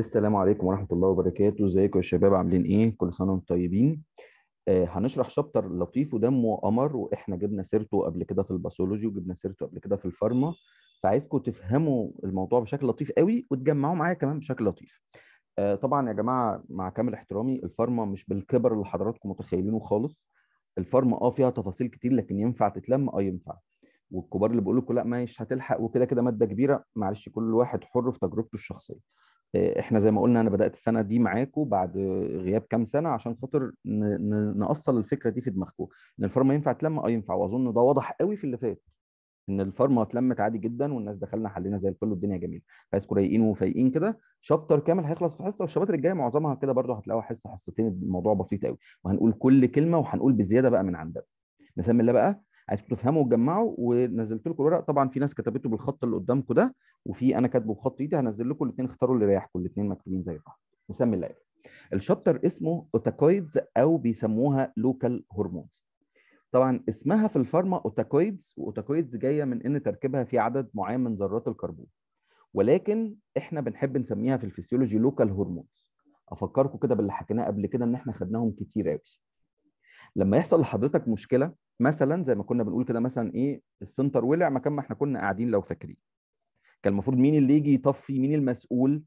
السلام عليكم ورحمة الله وبركاته ازيكم يا شباب عاملين ايه كل سنة وانتم طيبين آه هنشرح شابتر لطيف ودمه قمر واحنا جبنا سيرته قبل كده في الباثولوجي وجبنا سيرته قبل كده في الفارما فعايزكم تفهموا الموضوع بشكل لطيف قوي وتجمعوا معايا كمان بشكل لطيف آه طبعا يا جماعة مع كامل احترامي الفارما مش بالكبر اللي حضراتكم متخيلينه خالص الفارما اه فيها تفاصيل كتير لكن ينفع تتلم اه ينفع والكبار اللي بيقولوا لكم لا مش هتلحق وكده كده ماده كبيره معلش كل واحد حر في تجربته الشخصيه آه، احنا زي ما قلنا انا بدات السنه دي معاكم بعد غياب كام سنه عشان خاطر ناصل الفكره دي في دماغكم ان الفارما ينفع تلم اه ينفع واظن ده واضح قوي في اللي فات ان الفارما اتلمت عادي جدا والناس دخلنا حلينا زي الفل والدنيا جميله عايزكم رايقين وفايقين كده شابتر كامل هيخلص في حصه والشباتر الجايه معظمها كده برضه هتلاقوا حصه حصتين الموضوع بسيط قوي وهنقول كل كلمه وهنقول بزياده بقى من عندنا نسمي الله بقى عرفتوا تفهموا وتجمعوا ونزلت لكم الورق طبعا في ناس كتبته بالخط اللي قدامكم ده وفي انا كاتبه بخط ايدي هنزل لكم الاثنين اختاروا اللي يريحكم الاثنين مكتوبين زي بعض نسمي اللعبه الشابتر اسمه اوتاكويدز او بيسموها لوكال هرمونز طبعا اسمها في الفارما اوتاكويدز واوتاكويدز جايه من ان تركيبها في عدد معين من ذرات الكربون ولكن احنا بنحب نسميها في الفسيولوجي لوكال هرمونز افكركم كده باللي حكيناه قبل كده ان احنا خدناهم كتير قوي لما يحصل لحضرتك مشكله مثلا زي ما كنا بنقول كده مثلا ايه السنتر ولع مكان ما احنا كنا قاعدين لو فاكرين كان المفروض مين اللي يجي يطفي مين المسؤول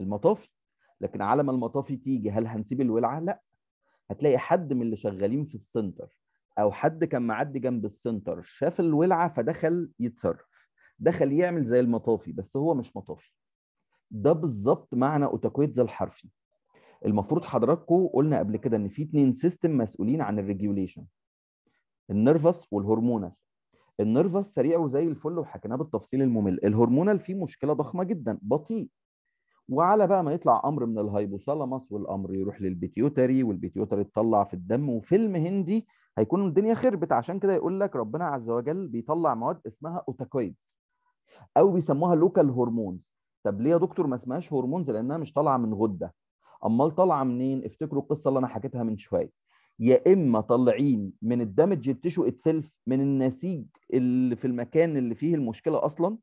المطافي لكن على ما المطافي تيجي هل هنسيب الولعه لا هتلاقي حد من اللي شغالين في السنتر او حد كان معدي جنب السنتر شاف الولعه فدخل يتصرف دخل يعمل زي المطافي بس هو مش مطافي ده بالظبط معنى اوتاكويتز الحرفي المفروض حضراتكم قلنا قبل كده ان في اتنين سيستم مسؤولين عن الريجيوليشن النرفس والهرمونال النرفس سريع وزي الفل وحكيناه بالتفصيل الممل الهرمونال فيه مشكله ضخمه جدا بطيء وعلى بقى ما يطلع امر من الهايبوثالاموس والامر يروح للبيتيوتري والبيتيوتري تطلع في الدم وفيلم هندي هيكون الدنيا خربت عشان كده يقول لك ربنا عز وجل بيطلع مواد اسمها اوتاكويدز او بيسموها لوكال هرمونز طب ليه يا دكتور ما اسمهاش هرمونز لانها مش طالعه من غده امال طالعه منين افتكروا القصه اللي انا حكيتها من شويه يا اما طالعين من الدمج تيشو اتسلف من النسيج اللي في المكان اللي فيه المشكله اصلا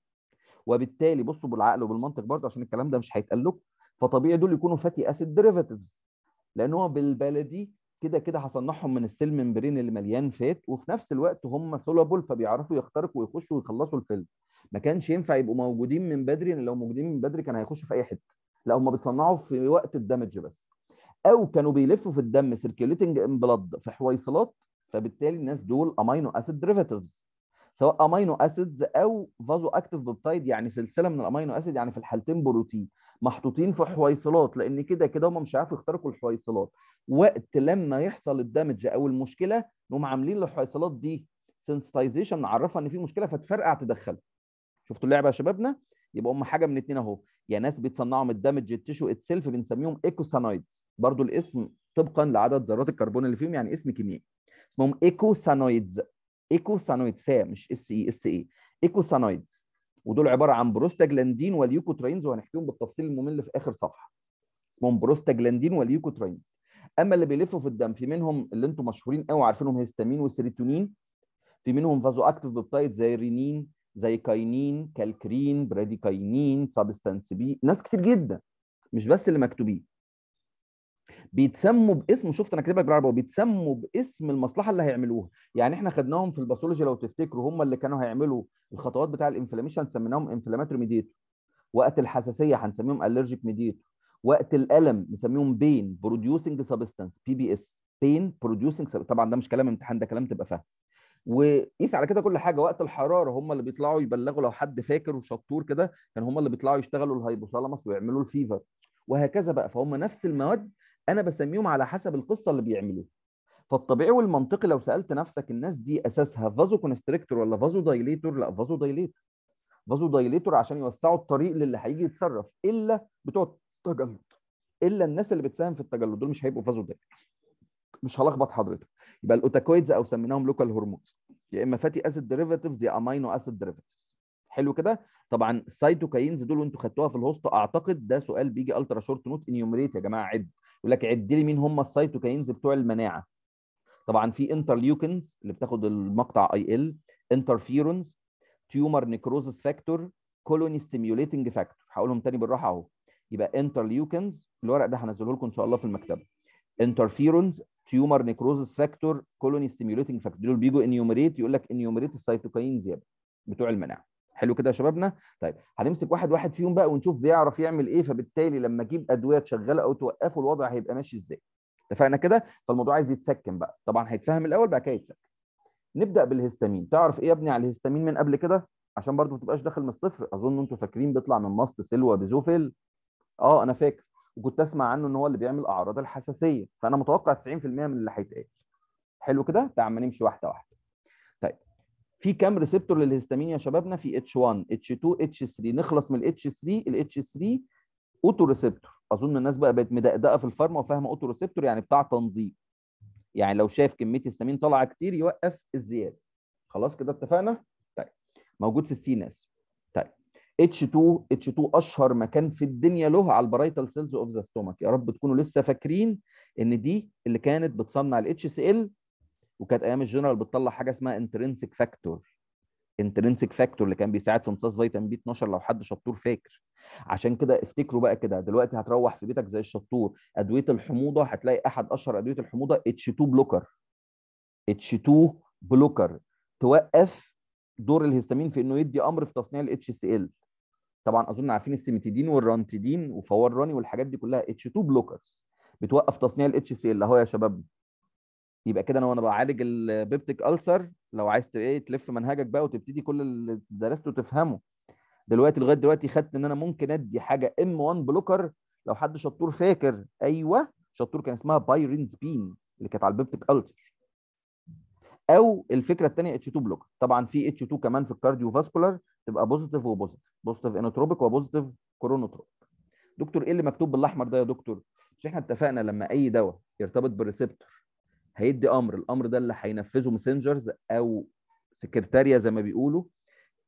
وبالتالي بصوا بالعقل وبالمنطق برضه عشان الكلام ده مش هيتقال لكم فطبيعي دول يكونوا فاتي اسيد ديريفاتيفز لان هو بالبلدي كده كده هصنعهم من السيل ممبرين اللي مليان فات وفي نفس الوقت هم سولابل فبيعرفوا يخترقوا ويخشوا ويخلصوا الفيلم ما كانش ينفع يبقوا موجودين من بدري لان لو موجودين من بدري كان هيخشوا في اي حته لا هم بيتصنعوا في وقت الدمج بس او كانوا بيلفوا في الدم سيركيوليتنج ان بلاد في حويصلات فبالتالي الناس دول امينو اسيد ديريفاتيفز سواء امينو اسيدز او فازو اكتيف بيبتايد يعني سلسله من الامينو اسيد يعني في الحالتين بروتين محطوطين في حويصلات لان كده كده هم مش عارفوا يخترقوا الحويصلات وقت لما يحصل الدمج او المشكله نقوم عاملين للحويصلات دي سنسيتايزيشن نعرفها ان في مشكله فتفرقع تدخلها شفتوا اللعبه يا شبابنا يبقى هم حاجه من اتنين اهو يا ناس بيتصنعوا من الدامج التشو اتسيلف بنسميهم ايكوسانويدز برضو الاسم طبقا لعدد ذرات الكربون اللي فيهم يعني اسم كيميائي اسمهم ايكوسانويدز ايكوسانويدز سا مش اس اي اس اي ايكوسانويدز ودول عباره عن بروستاجلاندين واليوكوترينز وهنحكيهم بالتفصيل الممل في اخر صفحه اسمهم بروستاجلاندين واليوكوترينز اما اللي بيلفوا في الدم في منهم اللي انتم مشهورين قوي عارفينهم هيستامين وسيروتونين في منهم فازو اكتيف بيبتايد زي الرينين زي كاينين كالكرين براديكاينين سابستانس بي ناس كتير جدا مش بس اللي مكتوبين بيتسموا باسم شفت انا كاتبها بالعربي بيتسموا باسم المصلحه اللي هيعملوها يعني احنا خدناهم في الباثولوجي لو تفتكروا هم اللي كانوا هيعملوا الخطوات بتاع الانفلاميشن سميناهم انفلاماتوري ميديتور وقت الحساسيه هنسميهم الرجيك ميديتور وقت الالم نسميهم بين بروديوسنج سبستانس بي بي اس بين بروديوسنج طبعا ده مش كلام امتحان ده كلام تبقى فاهم وقيس على كده كل حاجه وقت الحراره هم اللي بيطلعوا يبلغوا لو حد فاكر وشطور كده كان هم اللي بيطلعوا يشتغلوا الهايبوثالاموس ويعملوا الفيفر وهكذا بقى فهم نفس المواد انا بسميهم على حسب القصه اللي بيعملوها فالطبيعي والمنطقي لو سالت نفسك الناس دي اساسها فازو كونستريكتور ولا فازو دايليتور لا فازو دايليتور فازو دايليتور عشان يوسعوا الطريق للي هيجي يتصرف الا بتوع التجلد الا الناس اللي بتساهم في التجلد دول مش هيبقوا فازو دايليتور مش هلخبط حضرتك يبقى الاوتاكويدز او سميناهم لوكال هرمونز يا اما فاتي اسيد ديريفاتيفز يا امينو اسيد ديريفاتيفز حلو كده طبعا السيتوكاينز دول وانتوا خدتوها في الهوست اعتقد ده سؤال بيجي الترا شورت نوت انيومريت يا جماعه عد يقول لك عد لي مين هم السيتوكاينز بتوع المناعه طبعا في انترليوكنز اللي بتاخد المقطع اي ال انترفيرونز تيومر نيكروزس فاكتور كولوني ستيميوليتنج فاكتور هقولهم تاني بالراحه اهو يبقى انترليوكنز الورق ده هنزله لكم ان شاء الله في المكتبه انترفيرونز تيومر نيكروزس فاكتور كولوني ستيميوليتنج فاكتور دول بيجوا انيومريت يقول لك انيومريت السيتوكاين زياده بتوع المناعه حلو كده يا شبابنا طيب هنمسك واحد واحد فيهم بقى ونشوف بيعرف يعمل ايه فبالتالي لما اجيب ادويه تشغله او توقفه الوضع هيبقى ماشي ازاي اتفقنا كده فالموضوع عايز يتسكن بقى طبعا هيتفهم الاول بعد كده يتسكن نبدا بالهستامين تعرف ايه يا ابني على الهستامين من قبل كده عشان برضو ما تبقاش داخل من الصفر اظن انتوا فاكرين بيطلع من ماست سلوى بزوفيل اه انا فاكر وكنت اسمع عنه ان هو اللي بيعمل اعراض الحساسيه فانا متوقع 90% من اللي هيتقال حلو كده تعال نمشي واحده واحده طيب في كام ريسبتور للهستامين يا شبابنا في اتش 1 اتش 2 اتش 3 نخلص من الاتش 3 الاتش 3 اوتو ريسبتور اظن الناس بقى بقت مدقدقه في الفارما وفاهمه اوتو ريسبتور يعني بتاع تنظيم يعني لو شاف كميه هستامين طالعه كتير يوقف الزياده خلاص كده اتفقنا طيب موجود في السي ناس اتش 2 اتش 2 اشهر مكان في الدنيا له على البرايتال سيلز اوف ذا ستومك يا رب تكونوا لسه فاكرين ان دي اللي كانت بتصنع الاتش سي ال وكانت ايام الجنرال بتطلع حاجه اسمها انترنسك فاكتور انترنسك فاكتور اللي كان بيساعد في امتصاص فيتامين بي 12 لو حد شطور فاكر عشان كده افتكروا بقى كده دلوقتي هتروح في بيتك زي الشطور ادويه الحموضه هتلاقي احد اشهر ادويه الحموضه اتش 2 بلوكر اتش 2 بلوكر توقف دور الهستامين في انه يدي امر في تصنيع الاتش سي ال طبعا اظن عارفين السيمتيدين والرانتيدين وفوراني والحاجات دي كلها اتش 2 بلوكرز بتوقف تصنيع الاتش سي ال اهو يا شباب يبقى كده انا وانا بعالج البيبتيك السر لو عايز ايه تلف منهجك بقى وتبتدي كل اللي درسته تفهمه دلوقتي لغايه دلوقتي خدت ان انا ممكن ادي حاجه ام 1 بلوكر لو حد شطور فاكر ايوه شطور كان اسمها بايرينزبين اللي كانت على البيبتيك السر او الفكره الثانيه اتش 2 بلوكر طبعا في اتش 2 كمان في الكارديو فاسكولار تبقى بوزيتيف وبوزيتيف بوزيتيف انوتروبيك وبوزيتيف كورونوتروبيك دكتور ايه اللي مكتوب بالاحمر ده يا دكتور مش احنا اتفقنا لما اي دواء يرتبط بالريسبتور هيدي امر الامر ده اللي هينفذه ماسنجرز او سكرتاريا زي ما بيقولوا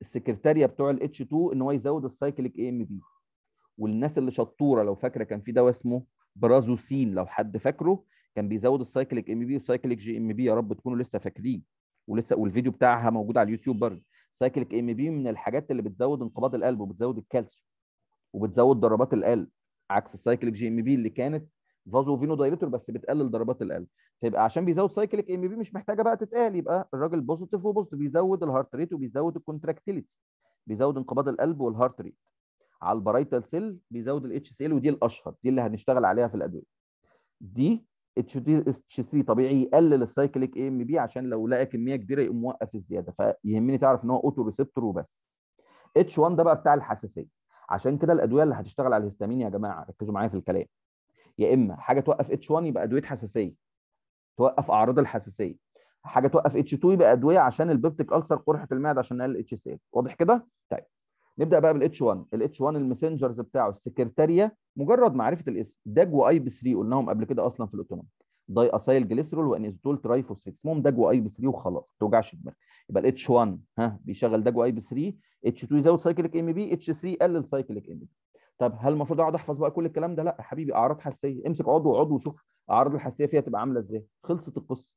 السكرتاريا بتوع الاتش 2 ان هو يزود السايكليك اي ام بي والناس اللي شطوره لو فاكره كان في دواء اسمه برازوسين لو حد فاكره كان بيزود السايكليك ام بي والسايكليك جي ام بي يا رب تكونوا لسه فاكرين ولسه والفيديو بتاعها موجود على اليوتيوب برضه سايكليك ام بي من الحاجات اللي بتزود انقباض القلب وبتزود الكالسيوم وبتزود ضربات القلب عكس السايكليك جي ام بي اللي كانت فازو فينو دايليتور بس بتقلل ضربات القلب فيبقى عشان بيزود سايكليك ام بي مش محتاجه بقى تتقال يبقى الراجل بوزيتيف وبوزيتيف بيزود الهارت ريت وبيزود الكونتراكتيليتي بيزود انقباض القلب والهارت ريت على البرايتال سيل بيزود الاتش سي ال ودي الاشهر دي اللي هنشتغل عليها في الادويه دي اتش 3 طبيعي يقلل السايكليك اي ام بي عشان لو لقى كميه كبيره يقوم موقف الزياده فيهمني تعرف ان هو اوتو ريسبتور وبس اتش 1 ده بقى بتاع الحساسيه عشان كده الادويه اللي هتشتغل على الهستامين يا جماعه ركزوا معايا في الكلام يا اما حاجه توقف اتش 1 يبقى ادويه حساسيه توقف اعراض الحساسيه حاجه توقف اتش 2 يبقى ادويه عشان البيبتيك اكثر قرحه المعده عشان نقلل اتش سي واضح كده طيب نبدا بقى بالاتش 1 الاتش 1 المسنجرز بتاعه السكرتاريه مجرد معرفه الاسم داج واي بي 3 قلناهم قبل كده اصلا في الاوتونوم داي اسايل جليسرول وانيزوتول ترايفوسفيت اسمهم داج واي بي 3 وخلاص ما توجعش دماغك يبقى الاتش 1 ها بيشغل داج واي بي 3 اتش 2 يزود سايكليك ام بي اتش 3 يقلل سايكليك ام بي طب هل المفروض اقعد احفظ بقى كل الكلام ده؟ لا يا حبيبي اعراض حساسيه امسك عضو عضو وشوف اعراض الحساسيه فيها تبقى عامله ازاي خلصت القصه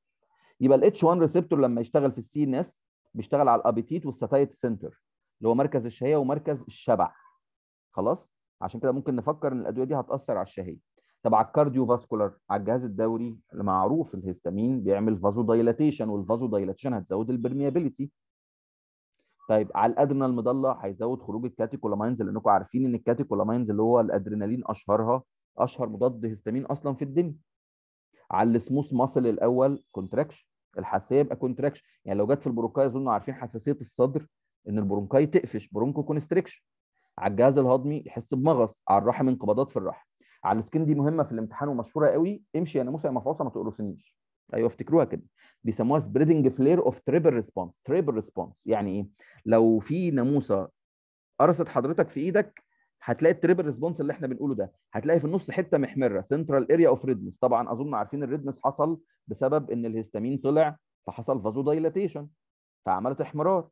يبقى الاتش 1 ريسبتور لما يشتغل في السي ان اس بيشتغل على الابيتيت والساتايت سنتر اللي هو مركز الشهيه ومركز الشبع خلاص عشان كده ممكن نفكر ان الادويه دي هتاثر على الشهيه طب على الكارديو فاسكولار على الجهاز الدوري معروف الهستامين بيعمل فازو دايلاتيشن والفازو دايلاتيشن هتزود البرميابيليتي طيب على الادرينال مضله هيزود خروج الكاتيكولاماينز لانكم عارفين ان الكاتيكولاماينز اللي هو الادرينالين اشهرها اشهر مضاد هستامين اصلا في الدنيا على السموث ماسل الاول كونتراكشن الحساسيه يبقى كونتراكشن يعني لو جت في البروكاي اظن عارفين حساسيه الصدر ان البرونكاي تقفش برونكو كونستريكشن على الجهاز الهضمي يحس بمغص على الرحم انقباضات في الرحم على السكين دي مهمه في الامتحان ومشهوره قوي امشي يا ناموسه يا مفعوصه ما تقرصنيش ايوه افتكروها كده بيسموها سبريدنج فلير اوف تريبل ريسبونس تريبل ريسبونس يعني ايه لو في ناموسه قرصت حضرتك في ايدك هتلاقي التريبل ريسبونس اللي احنا بنقوله ده هتلاقي في النص حته محمره سنترال اريا اوف ريدنس طبعا اظن عارفين الريدنس حصل بسبب ان الهستامين طلع فحصل فازو دايلاتيشن فعملت احمرار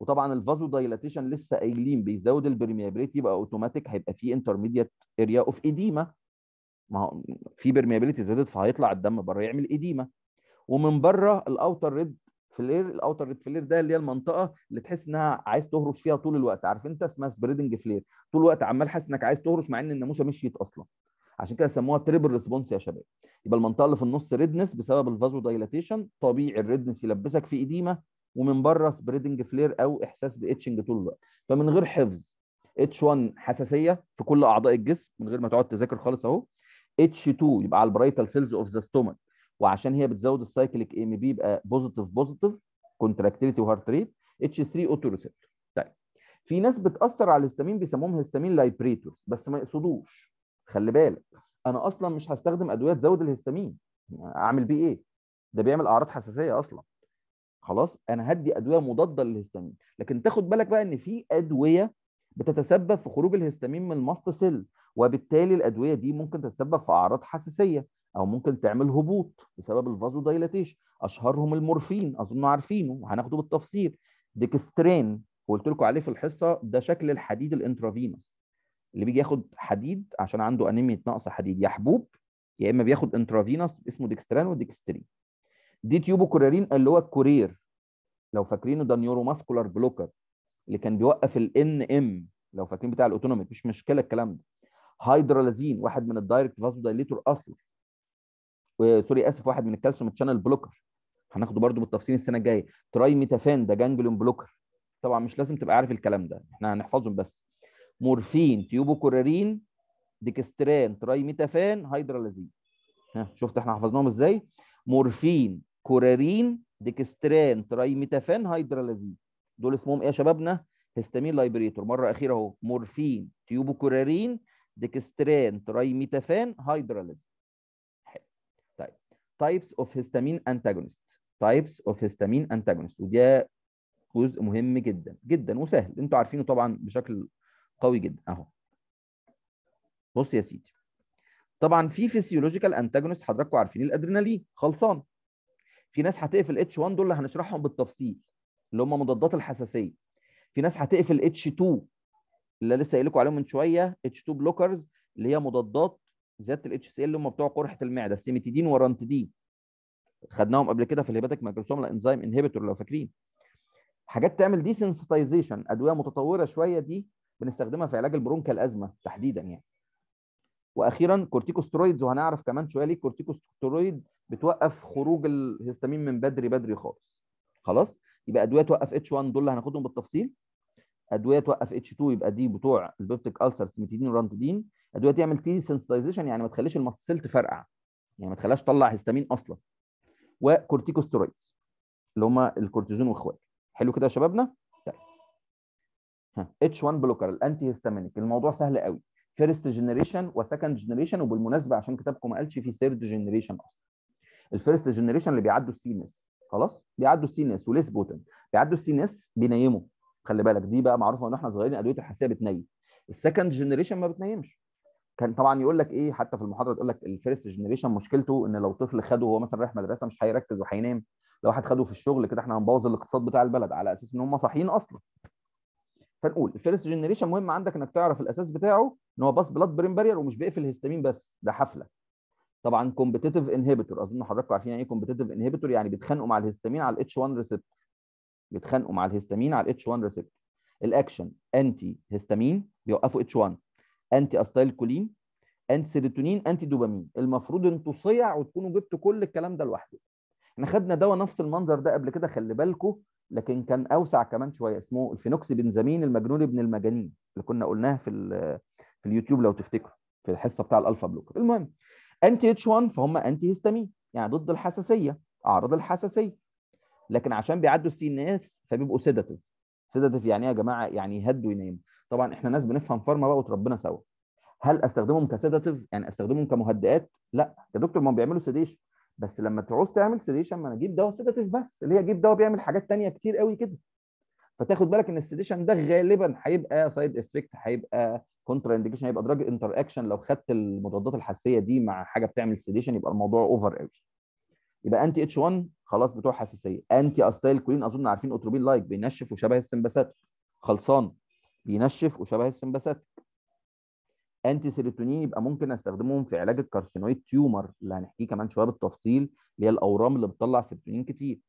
وطبعا الفازو دايلاتيشن لسه قايلين بيزود البرميابيليتي يبقى اوتوماتيك هيبقى في انترميديت اريا اوف ايديما ما هو في برميابيليتي زادت فهيطلع الدم بره يعمل ايديما ومن بره الاوتر ريد فلير الاوتر ريد فلير ده اللي هي المنطقه اللي تحس انها عايز تهرش فيها طول الوقت عارف انت اسمها سبريدنج فلير طول الوقت عمال حاسس انك عايز تهرش مع ان الناموسه مشيت اصلا عشان كده سموها تريبل ريسبونس يا شباب يبقى المنطقه اللي في النص ريدنس بسبب الفازو دايلاتيشن طبيعي الريدنس يلبسك في ايديما ومن بره سبريدنج فلير او احساس باتشنج طول الوقت فمن غير حفظ اتش 1 حساسيه في كل اعضاء الجسم من غير ما تقعد تذاكر خالص اهو اتش 2 يبقى على البرايتال سيلز اوف ذا ستومك وعشان هي بتزود السايكليك ام بي يبقى بوزيتيف بوزيتيف كونتراكتيليتي وهارت ريت اتش 3 اوتو ريسبتور طيب في ناس بتاثر على الهستامين بيسموهم هستامين لايبريتورز بس ما يقصدوش خلي بالك انا اصلا مش هستخدم ادويه تزود الهستامين يعني اعمل بيه ايه ده بيعمل اعراض حساسيه اصلا خلاص انا هدي ادويه مضاده للهستامين لكن تاخد بالك بقى ان في ادويه بتتسبب في خروج الهستامين من الماست سيل وبالتالي الادويه دي ممكن تتسبب في اعراض حساسيه او ممكن تعمل هبوط بسبب الفازو دايلاتيشن اشهرهم المورفين اظن عارفينه وهناخده بالتفصيل ديكسترين وقلت لكم عليه في الحصه ده شكل الحديد الانترافينوس اللي بيجي ياخد حديد عشان عنده انيميا نقص حديد يا حبوب يا اما بياخد انترافينوس اسمه ديكستران وديكسترين دي تيوبو كوريرين اللي هو الكورير لو فاكرينه ده نيورو ماسكولار بلوكر اللي كان بيوقف الان ام لو فاكرين بتاع الاوتونوميك مش مشكله الكلام ده هيدرالازين واحد من الدايركت فاز دايليتور اصلا سوري اسف واحد من الكالسيوم تشانل بلوكر هناخده برده بالتفصيل السنه الجايه تراي ميتافان ده جانجليون بلوكر طبعا مش لازم تبقى عارف الكلام ده احنا هنحفظهم بس مورفين تيوبو كورارين ديكستران تراي ميتافان هيدرالازين ها شفت احنا حفظناهم ازاي مورفين كورارين ديكستران ترايميتافان هيدرالازين دول اسمهم ايه يا شبابنا هيستامين لايبريتور مره اخيره اهو مورفين تيوبوكورارين ديكستران ترايميتافان هيدرالازين طيب تايبس اوف هيستامين انتاجونست تايبس اوف هيستامين انتاجونست وده جزء مهم جدا جدا وسهل انتوا عارفينه طبعا بشكل قوي جدا اهو بص يا سيدي طبعا في فيسيولوجيكال انتاجونست حضراتكم عارفين الادرينالين خلصان في ناس هتقفل اتش 1 دول اللي هنشرحهم بالتفصيل اللي هم مضادات الحساسيه في ناس هتقفل اتش 2 اللي لسه قايل لكم عليهم من شويه اتش 2 بلوكرز اللي هي مضادات زياده الاتش سي اللي هم بتوع قرحه المعده السيمتيدين ورانتيدين خدناهم قبل كده في الهيباتيك مايكروسوم انزيم انهبيتور لو فاكرين حاجات تعمل ديسنسيتايزيشن ادويه متطوره شويه دي بنستخدمها في علاج البرونكا الازمه تحديدا يعني واخيرا كورتيكوسترويدز وهنعرف كمان شويه ليه كورتيكوسترويد بتوقف خروج الهستامين من بدري بدري خالص خلاص يبقى ادويه توقف اتش 1 دول اللي هناخدهم بالتفصيل ادويه توقف اتش 2 يبقى دي بتوع البيبتيك السر سيمتيدين ورانتيدين ادويه تعمل تي سنسيتايزيشن يعني ما تخليش المفصل تفرقع يعني ما تخليهاش تطلع هستامين اصلا وكورتيكوسترويدز اللي هم الكورتيزون واخواته حلو كده يا شبابنا طيب اتش 1 بلوكر الانتي هستامينيك الموضوع سهل قوي فيرست جنريشن وسكند جنريشن وبالمناسبه عشان كتابكم ما قالش في ثيرد جنريشن اصلا الفيرست جنريشن اللي بيعدوا السي ان خلاص بيعدوا السي ان وليس بوتن بيعدوا السي ان بينيموا خلي بالك دي بقى معروفه ان احنا صغيرين ادويه الحساسيه بتنيم السكند جنريشن ما بتنيمش كان طبعا يقول لك ايه حتى في المحاضره تقول لك الفيرست جنريشن مشكلته ان لو طفل خده وهو مثلا رايح مدرسه مش هيركز وهينام لو واحد خده في الشغل كده احنا هنبوظ الاقتصاد بتاع البلد على اساس ان هم صاحيين اصلا فنقول الفيرست جنريشن مهم عندك انك تعرف الاساس بتاعه ان هو باس بلاد برين بارير ومش بيقفل هيستامين بس ده حفله طبعا كومبتيتيف انهبيتور اظن حضراتكم عارفين يعني ايه كومبتيتيف انهبيتور يعني بيتخانقوا مع الهيستامين على الاتش 1 ريسبتور بيتخانقوا مع الهيستامين على الاتش 1 ريسبتور الاكشن انتي هيستامين بيوقفوا اتش 1 انتي استايل كولين انتي سيروتونين انتي دوبامين المفروض انتوا صيع وتكونوا جبتوا كل الكلام ده لوحده احنا خدنا دواء نفس المنظر ده قبل كده خلي بالكم لكن كان اوسع كمان شويه اسمه الفينوكسي بنزامين المجنون ابن المجانين اللي كنا قلناه في في اليوتيوب لو تفتكروا في الحصه بتاع الالفا بلوكر المهم انتي اتش 1 فهم انتي هيستامين يعني ضد الحساسيه اعراض الحساسيه لكن عشان بيعدوا السي ان اس فبيبقوا سيداتيف سيداتيف يعني ايه يا جماعه يعني يهدوا ويناموا طبعا احنا ناس بنفهم فارما بقى وتربنا سوا هل استخدمهم كسيداتيف يعني استخدمهم كمهدئات لا يا دكتور ما بيعملوا سيديشن بس لما تعوز تعمل سيديشن ما انا اجيب دواء سيداتيف بس اللي هي اجيب دواء بيعمل حاجات تانية كتير قوي كده فتاخد بالك ان السيديشن ده غالبا هيبقى سايد افكت هيبقى كونترا انديكيشن هيبقى دراج انتر اكشن لو خدت المضادات الحساسيه دي مع حاجه بتعمل سيديشن يبقى الموضوع اوفر قوي يبقى انتي اتش 1 خلاص بتوع حساسيه انتي استايل كولين اظن عارفين اوتروبين لايك بينشف وشبه السمباسات خلصان بينشف وشبه السمباسات انتي سيروتونين يبقى ممكن استخدمهم في علاج الكارسينويد تيومر اللي هنحكيه كمان شويه بالتفصيل اللي هي الاورام اللي بتطلع سيروتونين كتير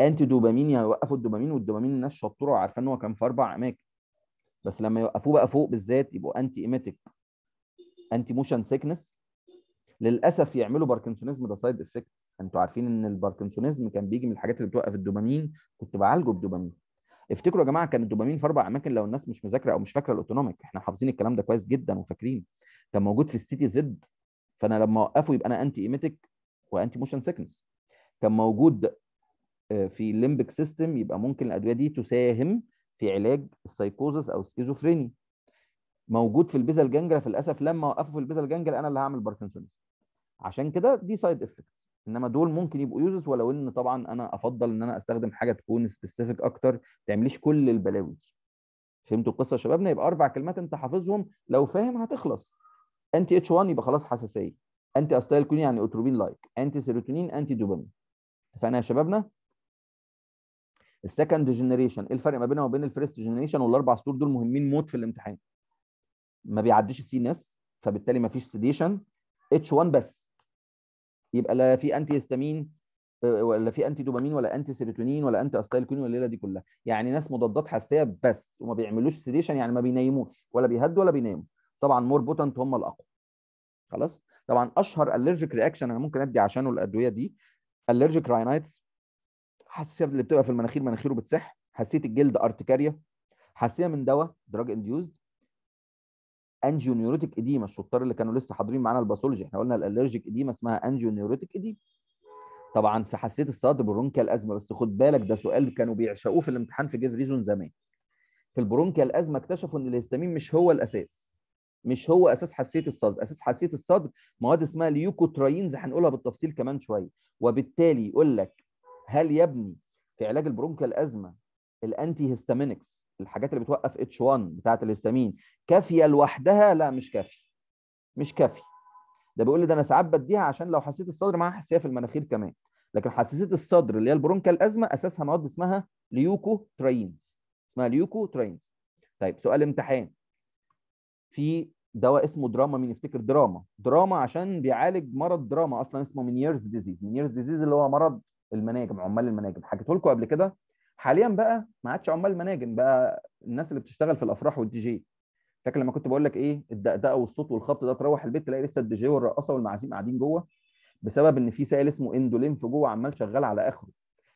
انتي دوبامين يوقفوا الدوبامين والدوبامين الناس شطوره وعارفه ان هو كان في اربع اماكن بس لما يوقفوه بقى فوق بالذات يبقوا انتي ايميتك انتي موشن سيكنس للاسف يعملوا باركنسونيزم ده سايد افكت انتوا عارفين ان الباركنسونيزم كان بيجي من الحاجات اللي بتوقف الدوبامين كنت بعالجه بدوبامين افتكروا يا جماعه كان الدوبامين في اربع اماكن لو الناس مش مذاكره او مش فاكره الاوتونوميك احنا حافظين الكلام ده كويس جدا وفاكرين كان موجود في السيتي زد فانا لما اوقفه يبقى انا انتي ايميتك وانتي موشن سيكنس كان موجود آه، في الليمبك سيستم يبقى ممكن الادويه دي تساهم في علاج السايكوزس او السكيزوفرينيا موجود في البيزا الجنجلة للاسف لما اوقفه في البيزا الجنجلة انا اللي هعمل باركنسونز عشان كده دي سايد افكت انما دول ممكن يبقوا يوزز ولو ان طبعا انا افضل ان انا استخدم حاجه تكون سبيسيفيك اكتر ما تعمليش كل البلاوي دي فهمتوا القصه يا شبابنا يبقى اربع كلمات انت حافظهم لو فاهم هتخلص انتي اتش 1 يبقى خلاص حساسيه انتي استايلكولين يعني اوتروبين لايك انتي سيروتونين انتي دوبامين اتفقنا يا شبابنا السكند جنريشن ايه الفرق ما بينها وبين الفيرست جنريشن والاربع سطور دول مهمين موت في الامتحان ما بيعديش السي ناس فبالتالي ما فيش سيديشن اتش 1 بس يبقى لا في انتي آه، هيستامين ولا في انتي دوبامين ولا انتي سيروتونين ولا انتي استايلكوين والليله دي كلها يعني ناس مضادات حساسيه بس وما بيعملوش سيديشن يعني ما بينيموش ولا بيهدوا ولا بيناموا طبعا مور بوتنت هم الاقوى خلاص طبعا اشهر الرجيك رياكشن انا ممكن ادي عشانه الادويه دي الرجيك راينايتس حساسيه اللي بتبقى في المناخير مناخيره بتسح حسيت الجلد ارتكاريا حساسيه من دواء دراج انديوزد انجيو نيوروتيك اديما الشطار اللي كانوا لسه حاضرين معانا الباثولوجي احنا قلنا الالرجيك اديما اسمها انجيو نيوروتيك اديما طبعا في حساسيه الصدر برونكيال ازمه بس خد بالك ده سؤال كانوا بيعشقوه في الامتحان في جيف ريزون زمان في البرونكيال ازمه اكتشفوا ان الهستامين مش هو الاساس مش هو اساس حساسيه الصدر اساس حساسيه الصدر مواد اسمها ليوكوتراينز هنقولها بالتفصيل كمان شويه وبالتالي يقول لك هل يبني في علاج البرونكيال ازمه الانتي هيستامينكس الحاجات اللي بتوقف اتش 1 بتاعه الهستامين كافيه لوحدها لا مش كافيه مش كافي ده بيقول لي ده انا ساعات بديها عشان لو حسيت الصدر معاها حساسيه في المناخير كمان لكن حساسيه الصدر اللي هي البرونكال ازمه اساسها مواد اسمها ليوكو ترينز اسمها ليوكو ترينز طيب سؤال امتحان في دواء اسمه دراما مين يفتكر دراما دراما عشان بيعالج مرض دراما اصلا اسمه مينيرز ديزيز مينيرز ديزيز اللي هو مرض المناجم عمال المناجم حكيته لكم قبل كده حاليا بقى ما عادش عمال مناجم بقى الناس اللي بتشتغل في الافراح والدي جي فاكر لما كنت بقول لك ايه الدقدقه والصوت والخبط ده تروح البيت تلاقي لسه الدي جي والرقاصه والمعازيم قاعدين جوه بسبب ان في سائل اسمه اندولين في جوه عمال شغال على اخره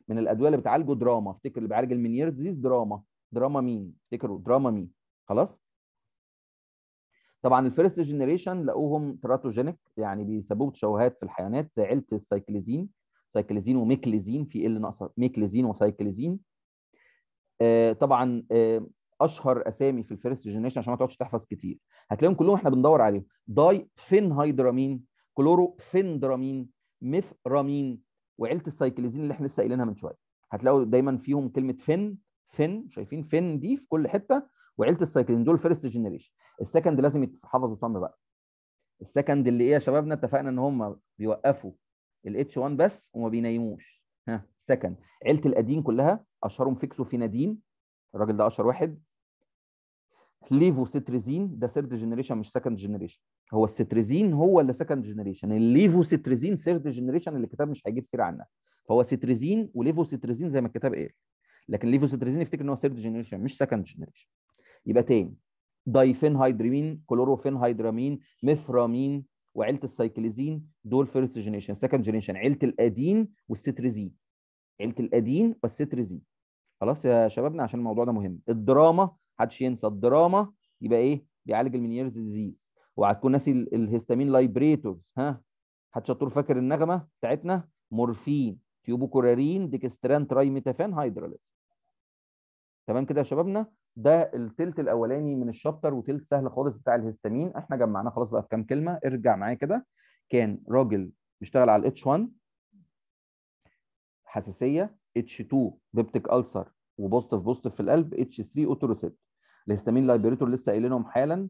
من الادويه اللي بتعالجه دراما افتكر اللي بيعالج المنيير ديز دراما دراما مين افتكروا دراما مين خلاص طبعا الفيرست جنريشن لقوهم تراتوجينيك يعني بيسببوا تشوهات في الحيوانات زي عيله السايكليزين سايكليزين وميكليزين في ايه اللي ناقصه ميكليزين وسايكليزين آه، طبعا آه، اشهر اسامي في الفيرست جينيشن عشان ما تقعدش تحفظ كتير هتلاقيهم كلهم احنا بندور عليهم داي فين هيدرامين كلورو فين درامين ميث رامين وعيله السايكليزين اللي احنا لسه قايلينها من شويه هتلاقوا دايما فيهم كلمه فين فين شايفين فين دي في كل حته وعيله السايكلين دول فيرست جينيريشن السكند لازم يتحفظ صم بقى السكند اللي ايه يا شبابنا اتفقنا ان هم بيوقفوا الاتش 1 بس وما بينيموش ها سكند عيله الادين كلها اشهرهم فيكسو فينادين الراجل ده اشهر واحد ليفو سترزين ده سيرد جنريشن مش سكند جنريشن هو السترزين هو اللي سكند جنريشن الليفو سترزين سيرد جنريشن اللي الكتاب مش هيجيب سيره عنها فهو سترزين وليفو سترزين زي ما الكتاب قال لكن ليفو سترزين يفتكر ان هو سيرد جنريشن مش سكند جنريشن يبقى تاني دايفين هيدرامين كلوروفين هيدرامين مفرامين وعيله السايكليزين دول فيرست جينيشن سكند جينيشن عيله الادين والسترزين عيله الادين والسترزين خلاص يا شبابنا عشان الموضوع ده مهم الدراما محدش ينسى الدراما يبقى ايه بيعالج المينيرز ديزيز تكون ناسي الهستامين لايبريتورز ها حد شطور فاكر النغمه بتاعتنا مورفين تيوبوكورارين ديكستران تراي ميتافان هيدراليز تمام كده يا شبابنا ده التلت الاولاني من الشابتر وتلت سهل خالص بتاع الهستامين احنا جمعناه خلاص بقى في كام كلمه ارجع معايا كده كان راجل بيشتغل على الاتش 1 حساسيه اتش 2 بيبتيك السر وبوستف بوستف في القلب اتش 3 اوتوريسيبت الهستامين لايبريتور لسه قايلينهم حالا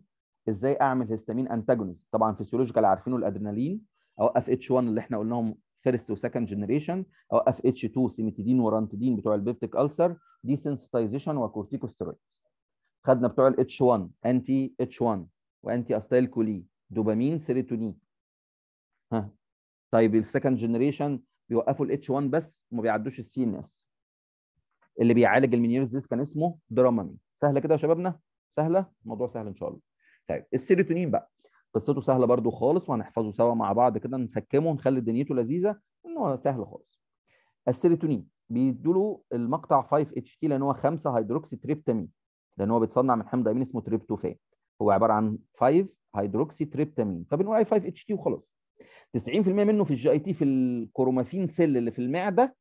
ازاي اعمل هستامين انتاجونست طبعا فيسيولوجيكال عارفينه الادرينالين اوقف اتش 1 اللي احنا قلناهم فيرست وسكند جنريشن اوقف اتش 2 سيميتيدين ورانتيدين بتوع البيبتيك السر ديسنسيتايزيشن وكورتيكوستيرويدز خدنا بتوع الاتش 1 انتي اتش 1 وانتي استايل كولي دوبامين سيروتونين ها طيب السكند جنريشن بيوقفوا الاتش 1 بس وما بيعدوش السي ان اس اللي بيعالج المينيرز كان اسمه درامامين سهله كده يا شبابنا سهله الموضوع سهل ان شاء الله طيب السيروتونين بقى قصته سهله برده خالص وهنحفظه سوا مع بعض كده نسكمه ونخلي دنيته لذيذه ان هو سهل خالص السيروتونين بيدوا له المقطع 5 اتش تي لان هو 5 هيدروكسي تريبتامين لان هو بيتصنع من حمض امين اسمه تريبتوفان هو عباره عن 5 هيدروكسي تريبتامين فبنقول عليه 5 اتش تي وخلاص 90% منه في الجي اي تي في الكرومافين سيل اللي في المعده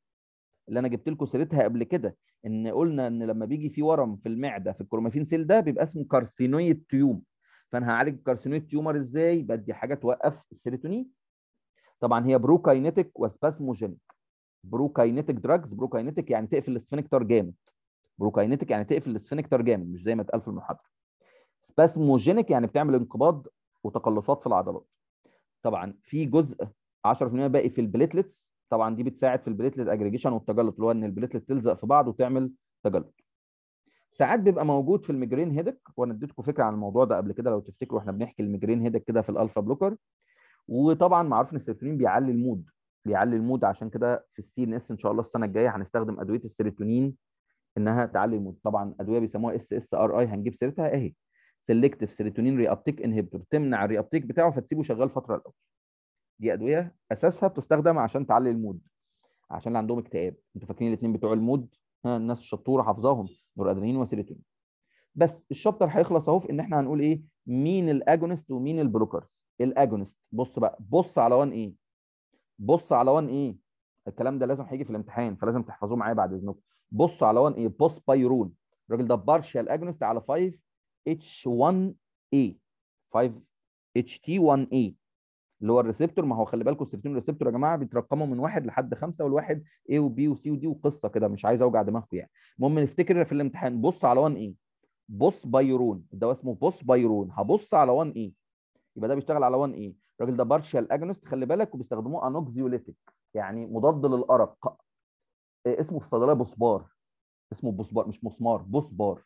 اللي انا جبت لكم سيرتها قبل كده ان قلنا ان لما بيجي في ورم في المعده في الكرومافين سيل ده بيبقى اسمه كارسينويد تيوم فانا هعالج كارسينويد تيومر ازاي بدي حاجه توقف السيروتونين طبعا هي بروكاينيتك وسباسموجينيك بروكاينيتك دراجز بروكاينيتك يعني تقفل السفنكتر جامد بروكاينيتك يعني تقفل السفنكتر جامد مش زي ما اتقال في المحاضره سباسموجينيك يعني بتعمل انقباض وتقلصات في العضلات طبعا في جزء 10% باقي في البليتلتس طبعا دي بتساعد في البليتلت اجريجيشن والتجلط اللي هو ان البليتلت تلزق في بعض وتعمل تجلط ساعات بيبقى موجود في الميجرين هيدك وانا اديتكم فكره عن الموضوع ده قبل كده لو تفتكروا احنا بنحكي الميجرين هيدك كده في الالفا بلوكر وطبعا معروف ان السيرتونين بيعلي المود بيعلي المود عشان كده في السي ان اس ان شاء الله السنه الجايه هنستخدم ادويه السيرتونين انها تعلي المود طبعا ادويه بيسموها اس اس ار اي هنجيب سيرتها اهي سيلكتيف سيرتونين ري ابتيك انهبيتور تمنع الري ابتيك بتاعه فتسيبه شغال فتره الاول دي ادويه اساسها بتستخدم عشان تعلي المود عشان اللي عندهم اكتئاب انتوا فاكرين الاثنين بتوع المود ها الناس الشطوره حافظاهم نور ادرينين وسيروتونين بس الشابتر هيخلص اهو في ان احنا هنقول ايه مين الاجونست ومين البلوكرز الاجونست بص بقى بص على 1 ايه بص على 1 ايه الكلام ده لازم هيجي في الامتحان فلازم تحفظوه معايا بعد اذنكم بص على 1 ايه بص بايرول الراجل ده بارشال اجونست على 5 اتش 1 اي 5 اتش تي 1 اي اللي هو الريسبتور ما هو خلي بالكم السيرتين ريسبتور يا جماعه بيترقموا من واحد لحد خمسه والواحد A C و D وقصه كده مش عايز اوجع دماغكم يعني المهم نفتكر في الامتحان بص على 1 ايه e، بص بايرون ده اسمه بص بايرون هبص على 1 ايه e، يبقى ده بيشتغل على 1 ايه e. الراجل ده بارشال اجنست خلي بالك وبيستخدموه انوكزيوليتيك يعني مضاد للارق إيه اسمه في الصيدليه بصبار اسمه بصبار مش مسمار بصبار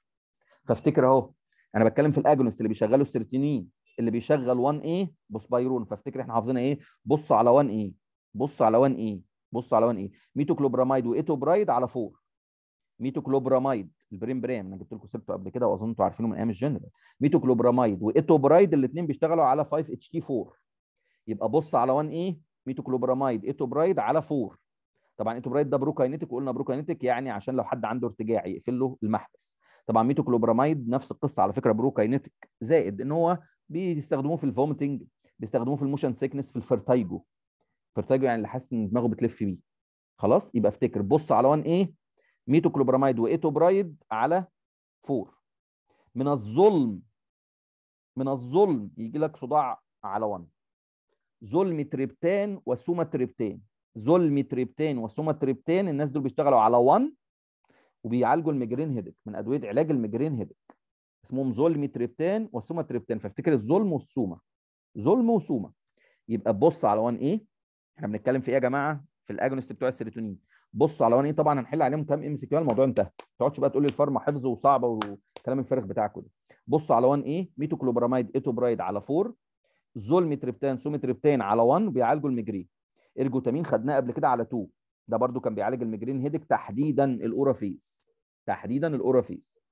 فافتكر اهو انا بتكلم في الاجنست اللي بيشغلوا السيرتينين اللي بيشغل 1A بوسبايرون فافتكر احنا حافظينها ايه بص على 1A بص على 1A بص على 1A ميتوكلوبراميد وايتوبرايد على 4 ميتوكلوبراميد البريم بريم انا جبت لكم سيرته قبل كده واظن انتوا عارفينه من ايام الجنرال ميتوكلوبراميد وايتوبرايد الاثنين بيشتغلوا على 5 اتش تي 4 يبقى بص على 1A ميتوكلوبراميد ايتوبرايد على 4 طبعا ايتوبرايد ده بروكاينيتك وقلنا بروكاينيتك يعني عشان لو حد عنده ارتجاع يقفل له المحبس طبعا ميتوكلوبراميد نفس القصه على فكره بروكاينيتك زائد ان هو بيستخدموه في الفومتنج بيستخدموه في الموشن سيكنس في الفرتايجو فرتايجو يعني اللي حاسس ان دماغه بتلف بيه خلاص يبقى افتكر بص على 1 ايه ميتوكلوبرامايد وايتوبرايد على 4 من الظلم من الظلم يجي لك صداع على 1 ظلم تريبتان وسوما تريبتان ظلم تريبتان وسوما تريبتان الناس دول بيشتغلوا على 1 وبيعالجوا الميجرين هيدك من ادويه علاج الميجرين هيدك اسمهم ظلم تريبتان وسومه تريبتان فافتكر الظلم والسومه ظلم وسومه يبقى بص على 1 ايه احنا بنتكلم في ايه يا جماعه في الاجونست بتوع السيروتونين بص على 1 ايه طبعا هنحل عليهم كام ام سي كيو الموضوع انتهى ما تقعدش بقى تقول لي الفارما حفظ وصعبه والكلام الفارغ بتاعكم ده بص على 1 ايه ميتوكلوبراميد ايتوبرايد على 4 ظلم تريبتان سومه تريبتان على 1 بيعالجوا المجرين ارجوتامين خدناه قبل كده على 2 ده برده كان بيعالج المجرين هيدك تحديدا الاورافيس تحديدا الاورافيس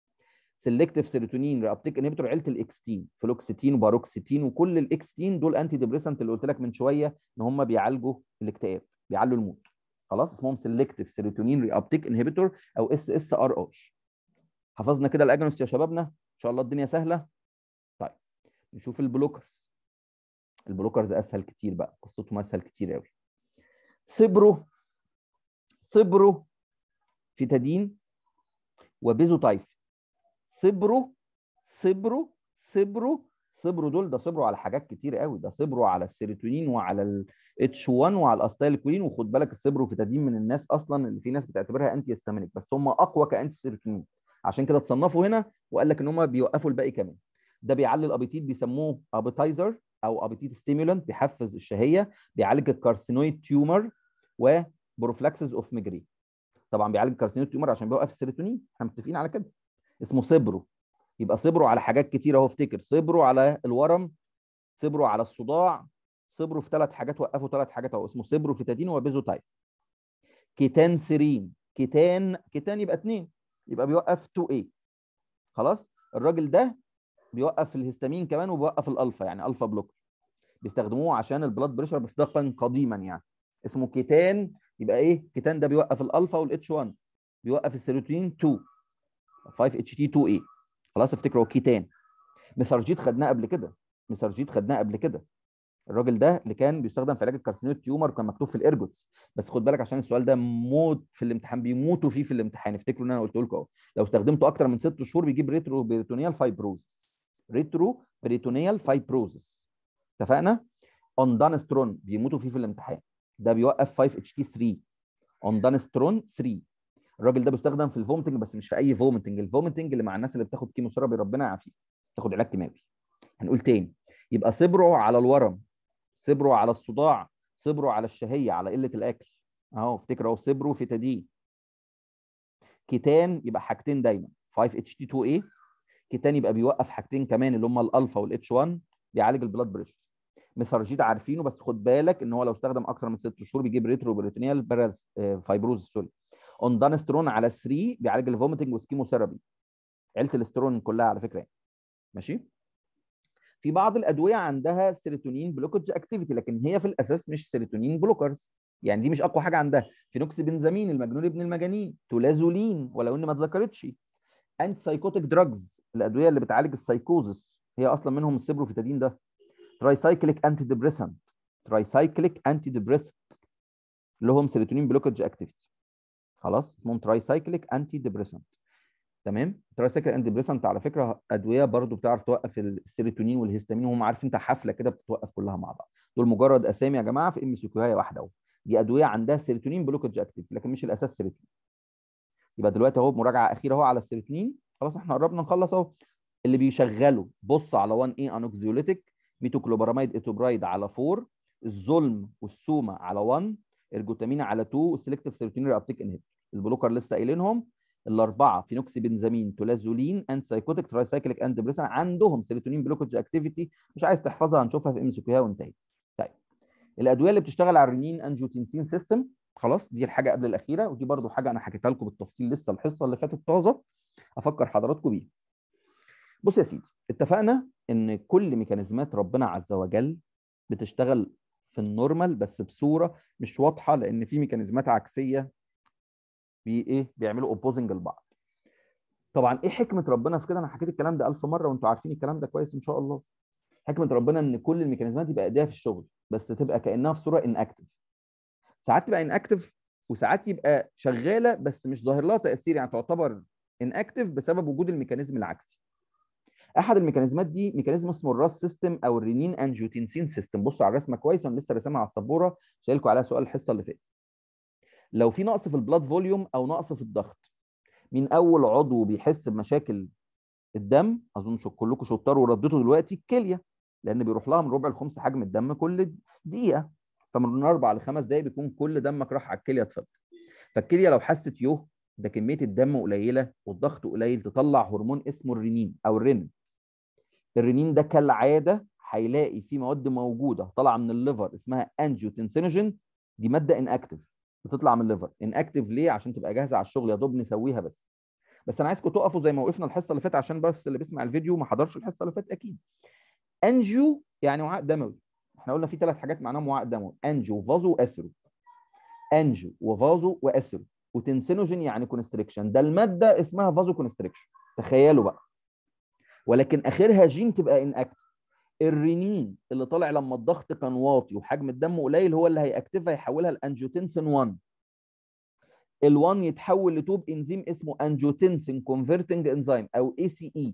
سيلكتيف سيروتونين ريابتيك انهبيتور عيله الاكستين فلوكستين وباروكستين وكل الاكستين دول انتي ديبريسنت اللي قلت لك من شويه ان هم بيعالجوا الاكتئاب بيعلوا الموت خلاص اسمهم سيلكتيف سيروتونين ريابتيك انهبيتور او اس اس ار اي حفظنا كده الاجنوس يا شبابنا ان شاء الله الدنيا سهله طيب نشوف البلوكرز البلوكرز اسهل كتير بقى قصتهم اسهل كتير قوي صبروا صبروا فيتادين تدين وبيزوتايف صبروا صبروا صبروا صبروا دول ده صبروا على حاجات كتير قوي ده صبروا على السيروتونين وعلى الاتش 1 وعلى الاستايلكولين وخد بالك الصبروا في تدين من الناس اصلا اللي في ناس بتعتبرها انتي استامينيك بس هم اقوى كانتي سيروتونين عشان كده اتصنفوا هنا وقال لك ان هم بيوقفوا الباقي كمان ده بيعلي الابيتيت بيسموه ابيتايزر او ابيتيت ستيمولانت بيحفز الشهيه بيعالج الكارسينويد تيومر وبروفلاكسز اوف ميجري طبعا بيعالج الكارسينويد تيومر عشان بيوقف السيروتونين احنا متفقين على كده اسمه صبره يبقى صبره على حاجات كتير اهو افتكر صبره على الورم صبره على الصداع صبره في ثلاث حاجات وقفوا ثلاث حاجات اهو اسمه صبره فيتادين تايب كيتان سيرين كيتان كيتان يبقى اثنين يبقى بيوقف 2 a ايه. خلاص الراجل ده بيوقف الهستامين كمان وبيوقف الالفا يعني الفا بلوكر بيستخدموه عشان البلاد بريشر بس كان قديما يعني اسمه كيتان يبقى ايه كيتان ده بيوقف الالفا والاتش 1 بيوقف السيروتونين 2 5 اتش تي 2 اي خلاص افتكروا كيتان مسرجيت خدناه قبل كده مسرجيت خدناه قبل كده الراجل ده اللي كان بيستخدم في علاج الكارسينوت تيومر وكان مكتوب في الارجوتس بس خد بالك عشان السؤال ده موت في الامتحان بيموتوا فيه في الامتحان افتكروا ان انا قلت لكم اهو لو استخدمته اكتر من ست شهور بيجيب ريترو بريتونيال فايبروزس ريترو بريتونيال فايبروزس اتفقنا اندانسترون بيموتوا فيه في الامتحان ده بيوقف 5 اتش تي 3 اندانسترون 3 الراجل ده بيستخدم في الفومتنج بس مش في اي فومتنج الفومتنج اللي مع الناس اللي بتاخد كيمو ثيرابي ربنا يعافيه تاخد علاج كيماوي هنقول تاني يبقى صبره على الورم صبره على الصداع صبره على الشهيه على قله الاكل اهو افتكر اهو صبره في تدين كيتان يبقى حاجتين دايما 5 اتش تي 2 اي كيتان يبقى بيوقف حاجتين كمان اللي هم الالفا والاتش 1 بيعالج البلاد بريشر ميثارجيت عارفينه بس خد بالك ان هو لو استخدم اكتر من ست شهور بيجيب ريترو بريتينيال فايبروز سوري اوندانسترون على 3 بيعالج الفوميتنج والسكيمو ثيرابي عيله الاسترون كلها على فكره يعني ماشي في بعض الادويه عندها سيروتونين بلوكج اكتيفيتي لكن هي في الاساس مش سيروتونين بلوكرز يعني دي مش اقوى حاجه عندها بنزامين المجنون ابن المجانين تولازولين ولو ان ما اتذكرتش انتي سايكوتيك دراجز الادويه اللي بتعالج السايكوزس هي اصلا منهم السيبروفيتادين ده ترايسايكليك انتي ديبريسنت ترايسايكليك انتي ديبريسنت لهم سيروتونين بلوكج اكتيفيتي خلاص اسمهم تراي سايكليك انتي ديبريسنت تمام تراي سايكليك انتي ديبريسنت على فكره ادويه برضو بتعرف توقف السيروتونين والهستامين وهم عارف انت حفله كده بتتوقف كلها مع بعض دول مجرد اسامي يا جماعه في ام سي كيو هي واحده اهو دي ادويه عندها سيروتونين بلوكج اكتيف لكن مش الاساس سيروتونين يبقى دلوقتي اهو مراجعه اخيره اهو على السيروتونين خلاص احنا قربنا نخلص اهو اللي بيشغله بص على 1 اي انوكزيوليتيك ميتوكلوبراميد ايتوبرايد على 4 الظلم والسومه على 1 ارجوتامينا على 2 سيلكتيف سيروتونين ابتيك انهبيتور البلوكر لسه قايلينهم الاربعه فينوكسي تولازولين اند سايكوتيك ترايسايكليك اند بريسن عندهم سيروتونين بلوكج اكتيفيتي مش عايز تحفظها هنشوفها في ام سي كيو وانتهي طيب الادويه اللي بتشتغل على الرنين انجيوتنسين سيستم خلاص دي الحاجه قبل الاخيره ودي برضو حاجه انا حكيتها لكم بالتفصيل لسه الحصه اللي فاتت طازه افكر حضراتكم بيها بص يا سيدي اتفقنا ان كل ميكانيزمات ربنا عز وجل بتشتغل في النورمال بس بصوره مش واضحه لان في ميكانيزمات عكسيه بي ايه بيعملوا اوبوزنج لبعض طبعا ايه حكمه ربنا في كده انا حكيت الكلام ده ألف مره وانتم عارفين الكلام ده كويس ان شاء الله حكمه ربنا ان كل الميكانيزمات يبقى اداه في الشغل بس تبقى كانها في صوره انكتف ساعات تبقى انكتف وساعات يبقى شغاله بس مش ظاهر لها تاثير يعني تعتبر انكتف بسبب وجود الميكانيزم العكسي احد الميكانيزمات دي ميكانيزم اسمه الراس سيستم او الرينين انجيوتنسين سيستم بصوا على الرسمه كويس انا لسه راسمها على السبوره شايلكم عليها سؤال الحصه اللي فاتت لو في نقص في البلاد فوليوم او نقص في الضغط مين اول عضو بيحس بمشاكل الدم اظن كلكم شطار ورديته دلوقتي الكليه لان بيروح لها من ربع لخمس حجم الدم كل دقيقه فمن اربع لخمس دقائق بيكون كل دمك راح على الكليه اتفضل فالكليه لو حست يوه ده كميه الدم قليله والضغط قليل تطلع هرمون اسمه الرينين او الرنين الرنين ده كالعاده هيلاقي في مواد موجوده طالعه من الليفر اسمها انجيوتنسينوجين دي ماده انكتف بتطلع من الليفر انكتف ليه عشان تبقى جاهزه على الشغل يا دوب نسويها بس بس انا عايزكم تقفوا زي ما وقفنا الحصه اللي فاتت عشان بس اللي بيسمع الفيديو ما حضرش الحصه اللي فاتت اكيد انجيو يعني وعاء دموي احنا قلنا في ثلاث حاجات معناهم وعاء دموي انجيو فازو واسرو انجيو وفازو واسرو وتنسينوجين يعني كونستريكشن ده الماده اسمها فازو كونستريكشن تخيلوا بقى ولكن اخرها جين تبقى ان اكتف الرينين اللي طالع لما الضغط كان واطي وحجم الدم قليل هو اللي هيأكتفها يحولها لانجوتنسين 1 ال1 يتحول لتوب انزيم اسمه انجوتنسين كونفرتنج انزيم او اي سي اي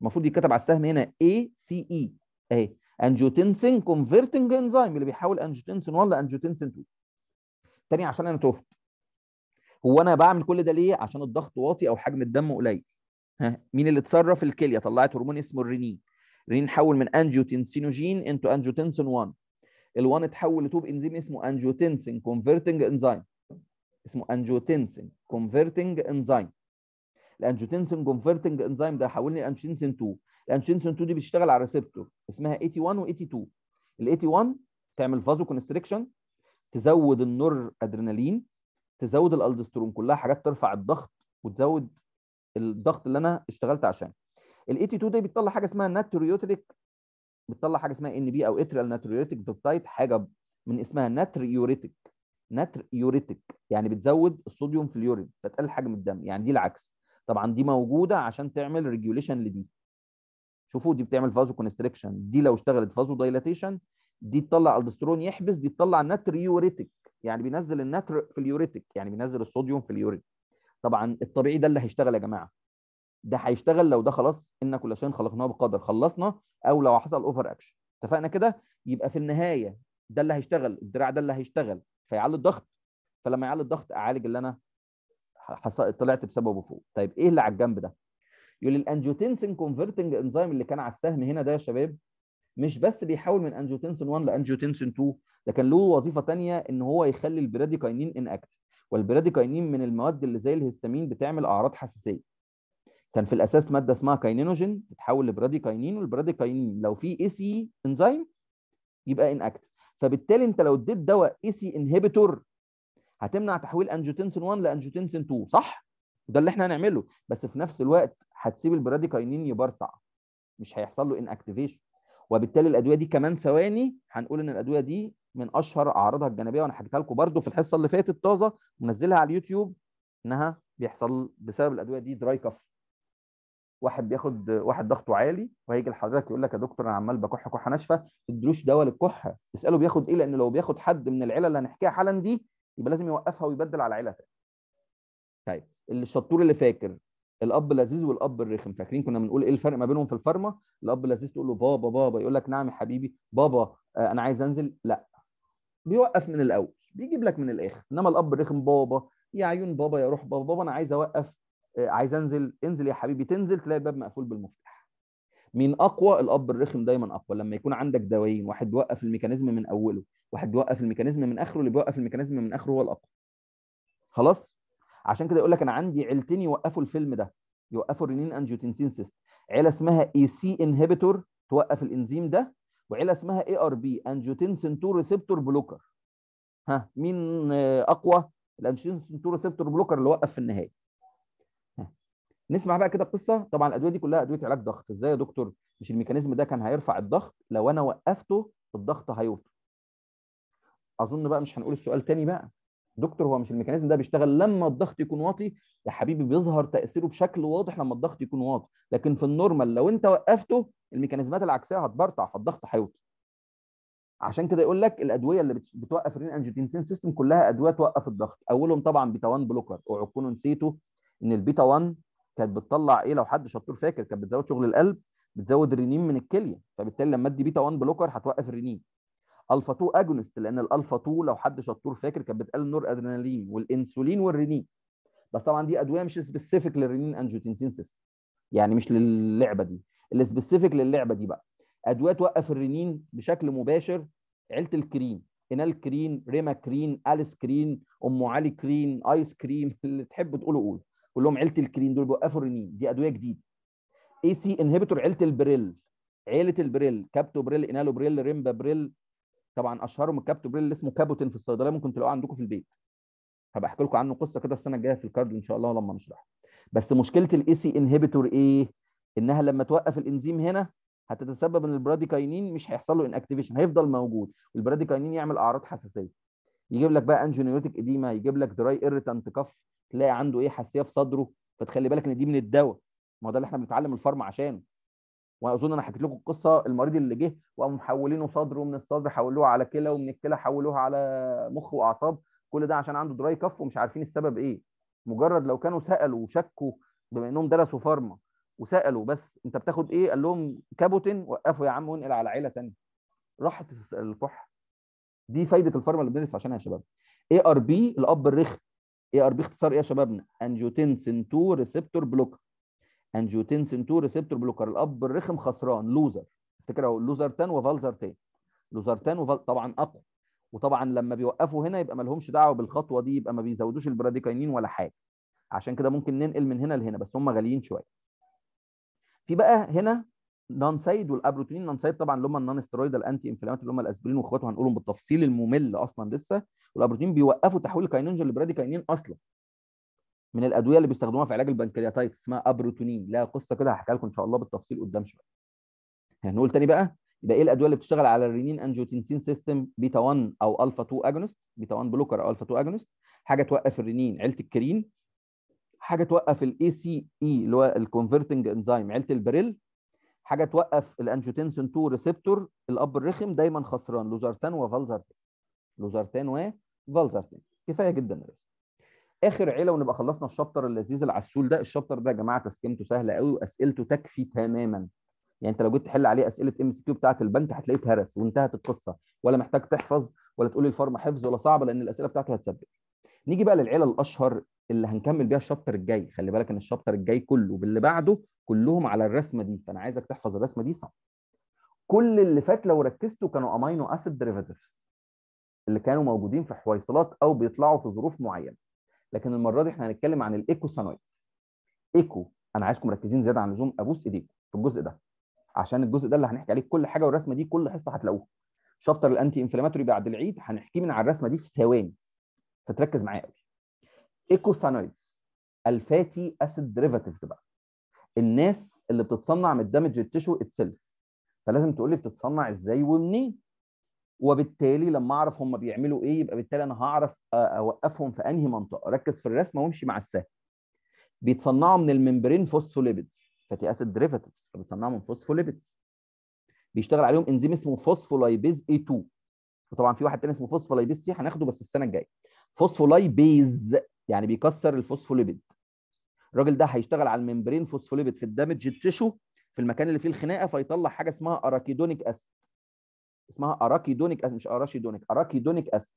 المفروض يتكتب على السهم هنا اي سي اي اهي انجوتنسين كونفرتنج انزيم اللي بيحول انجوتنسين 1 لانجوتنسين 2 تاني عشان انا تهت هو انا بعمل كل ده ليه عشان الضغط واطي او حجم الدم قليل ها مين اللي اتصرف الكليه طلعت هرمون اسمه الرينين الرينين حول من انجيوتنسينوجين انتو انجيوتنسين 1 ال1 اتحول لتوب انزيم اسمه انجيوتنسين كونفرتنج انزيم اسمه انجيوتنسين كونفرتنج انزيم الانجيوتنسين كونفرتنج انزيم ده حولني الانجيوتنسين 2 الانجيوتنسين 2 دي بتشتغل على ريسبتور اسمها 81 و 82 ال 81 تعمل فازو كونستريكشن تزود النور ادرينالين تزود الالدسترون كلها حاجات ترفع الضغط وتزود الضغط اللي انا اشتغلت عشانه ال 82 دي بتطلع حاجه اسمها ناتريوتريك بتطلع حاجه اسمها ان بي او اترال ناتريوتريك بيبتايد حاجه من اسمها ناتريوريتيك ناتريوريتيك يعني بتزود الصوديوم في اليورين فتقل حجم الدم يعني دي العكس طبعا دي موجوده عشان تعمل ريجوليشن لدي شوفوا دي بتعمل فازو كونستريكشن دي لو اشتغلت فازو دايلاتيشن دي تطلع الدسترون يحبس دي تطلع ناتريوريتك يعني بينزل النتر في اليوريتك يعني بينزل الصوديوم في اليورين طبعا الطبيعي ده اللي هيشتغل يا جماعه ده هيشتغل لو ده خلاص ان كل شيء خلقناه بقدر خلصنا او لو حصل اوفر اكشن اتفقنا كده يبقى في النهايه ده اللي هيشتغل الدراع ده اللي هيشتغل فيعلي الضغط فلما يعلي الضغط اعالج اللي انا حص... طلعت بسببه فوق طيب ايه اللي على الجنب ده يقول لي الانجيوتنسين كونفرتنج انزيم اللي كان على السهم هنا ده يا شباب مش بس بيحول من انجيوتنسين 1 لانجيوتنسين 2 ده كان له وظيفه ثانيه ان هو يخلي البراديكاينين ان اكتف والبراديكاينين من المواد اللي زي الهستامين بتعمل اعراض حساسيه كان في الاساس ماده اسمها كاينينوجين بتتحول لبراديكاينين والبراديكاينين لو في اي سي انزيم يبقى ان اكتف فبالتالي انت لو اديت دواء اي سي انهبيتور هتمنع تحويل انجوتنسين 1 لانجوتنسين 2 صح وده اللي احنا هنعمله بس في نفس الوقت هتسيب البراديكاينين يبرطع مش هيحصل له ان اكتيفيشن وبالتالي الادويه دي كمان ثواني هنقول ان الادويه دي من اشهر اعراضها الجانبيه وانا حكيتها لكم برده في الحصه اللي فاتت طازه منزلها على اليوتيوب انها بيحصل بسبب الادويه دي دراي كف واحد بياخد واحد ضغطه عالي وهيجي لحضرتك يقول لك يا دكتور انا عمال بكح كحه ناشفه ما تدلوش دواء للكحه اساله بياخد ايه لان لو بياخد حد من العيله اللي هنحكيها حالا دي يبقى لازم يوقفها ويبدل على عيله ثانيه طيب الشطور اللي فاكر الاب لذيذ والاب الرخم فاكرين كنا بنقول ايه الفرق ما بينهم في الفارما الاب لذيذ تقول له بابا بابا يقول لك نعم يا حبيبي بابا آه، انا عايز انزل لا بيوقف من الاول بيجيب لك من الاخر انما الاب رخم بابا يا عيون بابا يا روح بابا بابا انا عايز اوقف آه، عايز انزل انزل يا حبيبي تنزل تلاقي الباب مقفول بالمفتاح مين اقوى الاب الرخم دايما اقوى لما يكون عندك دوايين واحد بيوقف الميكانيزم من اوله واحد بيوقف الميكانيزم من اخره اللي بيوقف الميكانيزم من اخره هو الاقوى خلاص عشان كده يقول لك انا عندي عيلتين يوقفوا الفيلم ده يوقفوا الرينين انجيوتنسين سيست عيله اسمها اي سي انهبيتور توقف الانزيم ده وعيله اسمها اي ار بي انجوتنسين 2 ريسبتور بلوكر ها مين اقوى الانجوتنسين 2 ريسبتور بلوكر اللي وقف في النهايه ها. نسمع بقى كده القصه طبعا الادويه دي كلها ادويه علاج ضغط ازاي يا دكتور مش الميكانيزم ده كان هيرفع الضغط لو انا وقفته الضغط هيوطى اظن بقى مش هنقول السؤال تاني بقى دكتور هو مش الميكانيزم ده بيشتغل لما الضغط يكون واطي يا حبيبي بيظهر تاثيره بشكل واضح لما الضغط يكون واضح لكن في النورمال لو انت وقفته الميكانيزمات العكسيه هتبرطع فالضغط هيوطي عشان كده يقول لك الادويه اللي بتوقف الرين انجيوتنسين سيستم كلها ادويه توقف الضغط اولهم طبعا بيتا 1 بلوكر اوعوا تكونوا نسيتوا ان البيتا 1 كانت بتطلع ايه لو حد شطور فاكر كانت بتزود شغل القلب بتزود الرنين من الكليه فبالتالي لما ادي بيتا 1 بلوكر هتوقف الرنين الفا 2 اجونست لان الالفا 2 لو حد شطور فاكر كانت بتقلل نور ادرينالين والانسولين والرنين بس طبعا دي ادويه مش سبيسيفيك للرينين سيستم يعني مش للعبه دي السبيسيفيك للعبه دي بقى ادويه توقف الرنين بشكل مباشر عيله الكرين انال كرين ريما كرين اليس كرين ام علي كرين ايس كريم اللي تحب تقوله قول كلهم عيله الكرين دول بيوقفوا الرنين دي ادويه جديده اي سي انهبيتور عيله البريل عيله البريل كابتو بريل انالو بريل ريمبا بريل طبعا اشهرهم بريل اللي اسمه كابوتين في الصيدليه ممكن تلاقوه عندكم في البيت هبقى احكي لكم عنه قصه كده السنه الجايه في الكارديو ان شاء الله لما نشرحه بس مشكله الاي سي انهبيتور ايه انها لما توقف الانزيم هنا هتتسبب ان البراديكاينين مش هيحصل له انكتيفيشن هيفضل موجود والبراديكاينين يعمل اعراض حساسيه يجيب لك بقى انجينيوتيك اديما يجيب لك دراي ايريتانت كف تلاقي عنده ايه حساسيه في صدره فتخلي بالك ان دي من الدواء ما هو ده اللي احنا بنتعلم الفارما عشانه واظن انا حكيت لكم القصه المريض اللي جه وقاموا محولينه صدره من الصدر حولوه على كلى ومن الكلى حولوها على مخ واعصاب كل ده عشان عنده دراي كف ومش عارفين السبب ايه مجرد لو كانوا سالوا وشكوا بما انهم درسوا فارما وسالوا بس انت بتاخد ايه قال لهم كابوتين وقفوا يا عم وانقل على عيله ثانيه راحت الكح دي فايده الفارما اللي بندرس عشانها يا شباب اي ار بي الاب الرخم اي ار بي اختصار ايه يا شبابنا انجيوتنسين 2 ريسبتور بلوكر انجيوتنسين 2 ريسبتور بلوكر الاب الرخم خسران لوزر افتكر اهو لوزرتان وفالزرتان لوزرتان وفال... طبعا اقوى وطبعا لما بيوقفوا هنا يبقى ما لهمش دعوه بالخطوه دي يبقى ما بيزودوش البراديكاينين ولا حاجه عشان كده ممكن ننقل من هنا لهنا بس هم غاليين شويه في بقى هنا والابروتين والابروتينين سايد طبعا اللي هم النون ستيرويدال انتي انفلامات اللي هم الاسبرين واخواته هنقولهم بالتفصيل الممل اصلا لسه والابروتينين بيوقفوا تحويل الكاينينجا لبراديكاينين اصلا من الادويه اللي بيستخدموها في علاج البنكرياتايتس اسمها ابروتونين لها قصه كده هحكي لكم ان شاء الله بالتفصيل قدام شويه هنقول تاني بقى يبقى ايه الادويه اللي بتشتغل على الرينين انجيوتنسين سيستم بيتا 1 او الفا 2 اجونست بيتا 1 بلوكر او الفا 2 اجونست حاجه توقف الرينين عيله الكرين حاجه توقف الاي سي اي e اللي هو الكونفرتنج انزيم عيله البريل حاجه توقف الانجيوتنسين 2 ريسبتور الاب الرخم دايما خسران لوزارتان وفالزارتان لوزارتان وفالزارتان كفايه جدا بس اخر عيله ونبقى خلصنا الشابتر اللذيذ العسول ده الشابتر ده يا جماعه تسكيمته سهله قوي واسئلته تكفي تماما يعني انت لو جيت تحل عليه اسئله ام اس كيو بتاعه البنك هتلاقيه اتهرس وانتهت القصه ولا محتاج تحفظ ولا تقول الفورم حفظ ولا صعب لان الاسئله بتاعته هتسبب نيجي بقى للعيله الاشهر اللي هنكمل بيها الشابتر الجاي خلي بالك ان الشابتر الجاي كله باللي بعده كلهم على الرسمه دي فانا عايزك تحفظ الرسمه دي صح كل اللي فات لو ركزتوا كانوا امينو اسيد ديريفاتيفز اللي كانوا موجودين في حويصلات او بيطلعوا في ظروف معينه لكن المره دي احنا هنتكلم عن سانويتس ايكو انا عايزكم مركزين زياده عن اللزوم ابوس ايديكم في الجزء ده عشان الجزء ده اللي هنحكي عليه كل حاجه والرسمه دي كل حصه هتلاقوها شابتر الانتي انفلاماتوري بعد العيد هنحكيه من على الرسمه دي في ثواني فتركز معايا قوي ايكوسانويدز الفاتي اسيد ديريفاتيفز بقى الناس اللي بتتصنع من الدمج التشو اتسلف فلازم تقول لي بتتصنع ازاي ومنين وبالتالي لما اعرف هم بيعملوا ايه يبقى بالتالي انا هعرف اوقفهم في انهي منطقه ركز في الرسمه وامشي مع السهم بيتصنعوا من الممبرين فوسفوليبيدز فاتي اسيد ديريفاتيفز فبتصنعها من فوسفوليبيدز بيشتغل عليهم انزيم اسمه فوسفولايبيز اي 2 وطبعا في واحد تاني اسمه فوسفولايبيز سي هناخده بس السنه الجايه فوسفولايبيز يعني بيكسر الفوسفوليبيد الراجل ده هيشتغل على الممبرين فوسفوليبيد في الدامج تيشو في المكان اللي فيه الخناقه فيطلع حاجه اسمها اراكيدونيك اسيد اسمها اراكيدونيك اسيد مش اراشيدونيك اراكيدونيك اسيد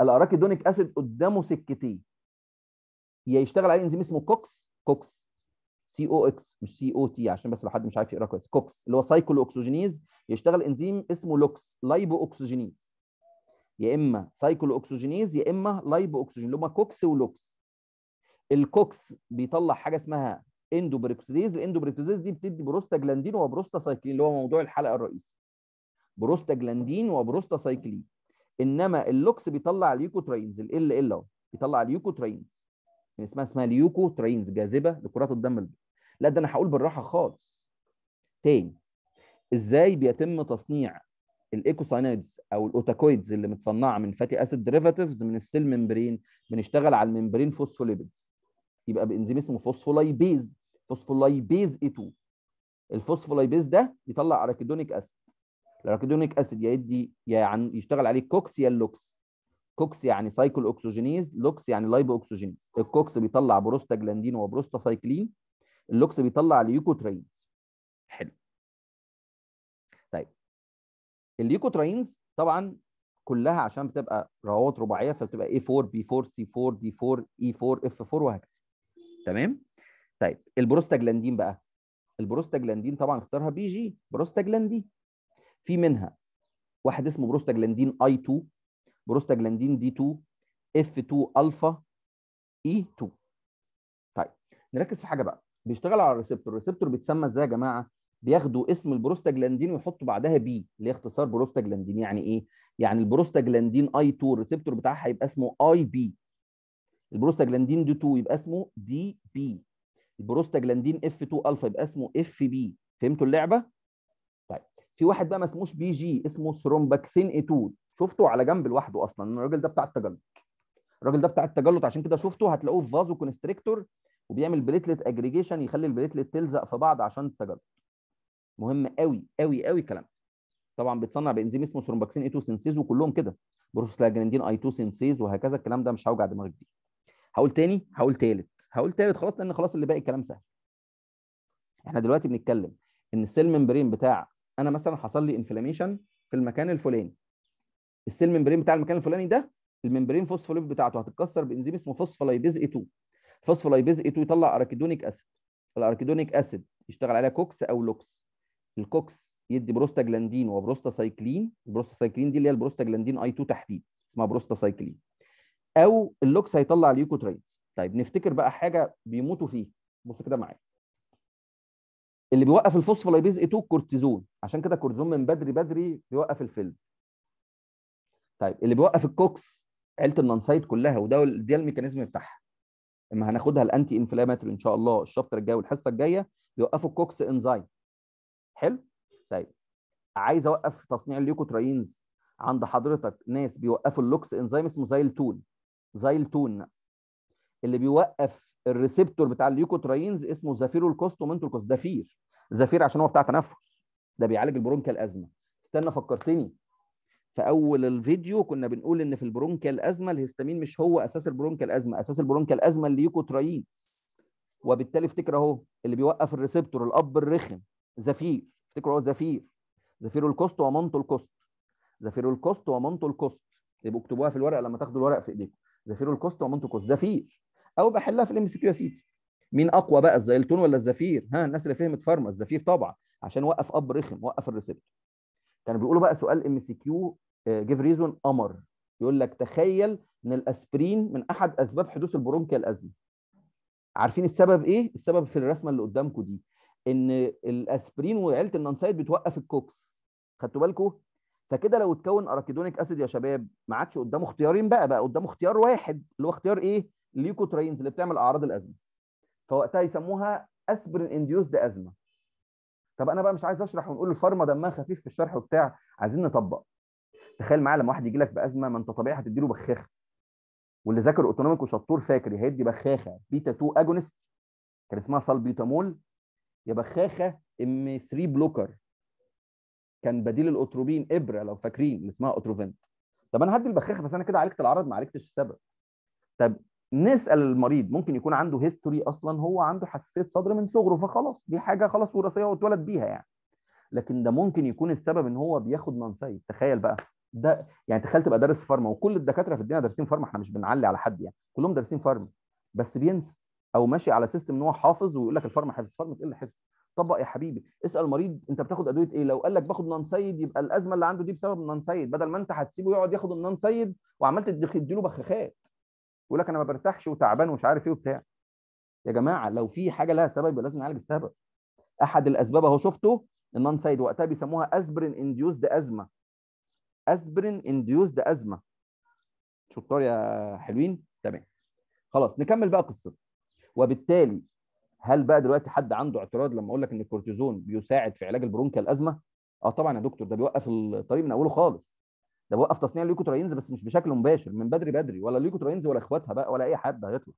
الاراكيدونيك اسيد قدامه سكتين يا يشتغل عليه انزيم اسمه كوكس كوكس سي او اكس مش سي او تي عشان بس لو حد مش عارف يقرا كويس كوكس اللي هو سايكل اوكسجينيز يشتغل انزيم اسمه لوكس لايبو اوكسجينيز يا اما سايكل اوكسجينيز يا اما لايبو اوكسجين اللي هما كوكس ولوكس الكوكس بيطلع حاجه اسمها اندوبريكسيديز الاندوبريكسيديز دي بتدي بروستاجلاندين وبروستاسايكلين اللي هو موضوع الحلقه الرئيسي بروستاجلاندين وبروستاسايكلين انما اللوكس بيطلع اليوكوترينز ال ال اهو بيطلع اليوكوترينز يعني اسمها اسمها ليوكوترينز جاذبه لكرات الدم البيضاء لا ده انا هقول بالراحه خالص تاني ازاي بيتم تصنيع الايكوساينيدز او الاوتاكويدز اللي متصنعه من فاتي اسيد ديريفاتيفز من السيل ممبرين بنشتغل على الممبرين فوسفوليبيدز يبقى بانزيم اسمه فوسفولايبيز فوسفولايبيز اي 2 الفوسفولايبيز ده بيطلع اراكيدونيك اسيد الاراكيدونيك اسيد يدي يعني يشتغل عليه كوكس يا اللوكس كوكس يعني سايكل اوكسجينيز لوكس يعني لايبو اوكسجينيز الكوكس بيطلع بروستاجلاندين وبروستاسايكلين اللوكس بيطلع ليوكوترينز حلو طيب الليوكوترينز طبعا كلها عشان بتبقى روابط رباعيه فبتبقى A4 B4 C4 D4 E4 F4 وهكذا تمام طيب البروستاجلاندين بقى البروستاجلاندين طبعا اختارها بي جي بروستاجلاندين في منها واحد اسمه بروستاجلاندين اي 2 بروستاجلاندين دي 2 اف 2 الفا اي 2 طيب نركز في حاجه بقى بيشتغل على الريسبتور الريسبتور بيتسمى ازاي يا جماعه بياخدوا اسم البروستاجلاندين ويحطوا بعدها بي اللي هي اختصار بروستاجلاندين يعني ايه يعني البروستاجلاندين اي 2 الريسبتور بتاعها هيبقى اسمه اي بي البروستاجلاندين دي 2 يبقى اسمه دي بي البروستاجلاندين اف 2 الفا يبقى اسمه اف بي فهمتوا اللعبه طيب في واحد بقى ما اسموش بي جي اسمه ثرومباكسين اي 2 شفته على جنب لوحده اصلا الراجل ده بتاع التجلط الراجل ده بتاع التجلط عشان كده شفته هتلاقوه في فازو كونستريكتور وبيعمل بليتلت اجريجيشن يخلي البليتلت تلزق في بعض عشان التجدد مهم قوي قوي قوي الكلام طبعا بيتصنع بانزيم اسمه ثرومباكسين اي 2 سينسيز وكلهم كده بروستاجلاندين اي 2 سينسيز وهكذا الكلام ده مش هوجع دماغك دي. هقول تاني هقول تالت هقول تالت خلاص لان خلاص اللي باقي الكلام سهل احنا دلوقتي بنتكلم ان السيل ممبرين بتاع انا مثلا حصل لي انفلاميشن في المكان الفلاني السيل ممبرين بتاع المكان الفلاني ده الممبرين فوسفوليب بتاعته هتتكسر بانزيم اسمه فوسفولايبيز اي 2 فوسفولايبيز اي 2 يطلع اركيدونيك اسيد الاركيدونيك اسيد يشتغل عليها كوكس او لوكس الكوكس يدي بروستاجلاندين وبروستاسايكلين البروستاسايكلين دي اللي هي البروستاجلاندين اي 2 تحديد اسمها بروستاسايكلين او اللوكس هيطلع اليوكوترينز طيب نفتكر بقى حاجه بيموتوا فيه بص كده معايا اللي بيوقف الفوسفولايبيز اي 2 الكورتيزون عشان كده الكورتيزون من بدري بدري بيوقف الفيلم طيب اللي بيوقف الكوكس عيله النانسايد كلها وده ده الميكانيزم بتاعها اما هناخدها الانتي انفلاماتوري ان شاء الله الشابتر الجاي والحصه الجايه بيوقفوا الكوكس انزايم حلو طيب عايز اوقف تصنيع الليوكوتراينز عند حضرتك ناس بيوقفوا اللوكس انزايم اسمه زايلتون زايلتون اللي بيوقف الريسبتور بتاع الليوكوتراينز اسمه زافيرو الكوست زافير زافير عشان هو بتاع تنفس ده بيعالج البرونكال الازمه استنى فكرتني في اول الفيديو كنا بنقول ان في البرونكيال الازمه الهستامين مش هو اساس البرونكيال الازمه اساس البرونكيال ازمه الليوكوترايين وبالتالي افتكر اهو اللي بيوقف الريسبتور الاب الرخم زفير افتكروا اهو زفير زفير الكوست ومنطو الكوست زفير الكوست ومنطو الكوست يبقوا اكتبوها في الورقه لما تاخدوا الورق في ايديكم زفير الكوست ومنطو الكوست زفير او بحلها في الام سي كيو يا سيدي مين اقوى بقى الزيلتون ولا الزفير ها الناس اللي فهمت فارما الزفير طبعا عشان وقف اب رخم وقف الريسبتور كانوا بيقولوا بقى سؤال ام سي كيو جيف ريزون قمر يقول لك تخيل ان الاسبرين من احد اسباب حدوث البرونكيا الازمه عارفين السبب ايه السبب في الرسمه اللي قدامكم دي ان الاسبرين وعيله النانسايد بتوقف الكوكس خدتوا بالكم فكده لو اتكون اراكيدونيك اسيد يا شباب ما عادش قدامه اختيارين بقى بقى قدامه اختيار واحد اللي هو اختيار ايه الليكوترينز اللي بتعمل اعراض الازمه فوقتها يسموها اسبرين انديوسد ازمه طب انا بقى مش عايز اشرح ونقول الفارما دمها خفيف في الشرح وبتاع عايزين نطبق تخيل معايا لما واحد يجي لك بازمه ما انت طبيعي هتديله بخاخه واللي ذاكر اوتونوميك وشطور فاكر هيدي بخاخه بيتا 2 اجونست كان اسمها سالبيوتامول يا بخاخه ام 3 بلوكر كان بديل الاوتروبين ابره لو فاكرين اللي اسمها اوتروفنت طب انا هدي البخاخه بس انا كده عالجت العرض ما عالجتش السبب طب نسال المريض ممكن يكون عنده هيستوري اصلا هو عنده حساسيه صدر من صغره فخلاص دي حاجه خلاص وراثيه هو اتولد بيها يعني لكن ده ممكن يكون السبب ان هو بياخد منسيد تخيل بقى ده يعني تخيل تبقى دارس فارما وكل الدكاتره في الدنيا دارسين فارما احنا مش بنعلي على حد يعني كلهم دارسين فارما بس بينسى او ماشي على سيستم ان هو حافظ ويقول لك الفارما حفظ فارما تقل إيه حفظ طبق يا حبيبي اسال مريض انت بتاخد ادويه ايه لو قال لك باخد نانسيد يبقى الازمه اللي عنده دي بسبب نانسيد بدل ما انت هتسيبه يقعد ياخد النانسيد وعمال تديله بخاخات يقول لك انا ما برتاحش وتعبان ومش عارف ايه وبتاع يا جماعه لو في حاجه لها سبب يبقى لازم نعالج السبب احد الاسباب اهو شفته النون سايد وقتها بيسموها اسبرين انديوزد ازمه اسبرين انديوزد ازمه شطار يا حلوين تمام خلاص نكمل بقى قصتنا وبالتالي هل بقى دلوقتي حد عنده اعتراض لما اقول لك ان الكورتيزون بيساعد في علاج البرونكيال ازمه اه طبعا يا دكتور ده بيوقف الطريق من اوله خالص ده بوقف تصنيع تراينز بس مش بشكل مباشر من بدري بدري ولا تراينز ولا اخواتها بقى ولا اي حد هيطلع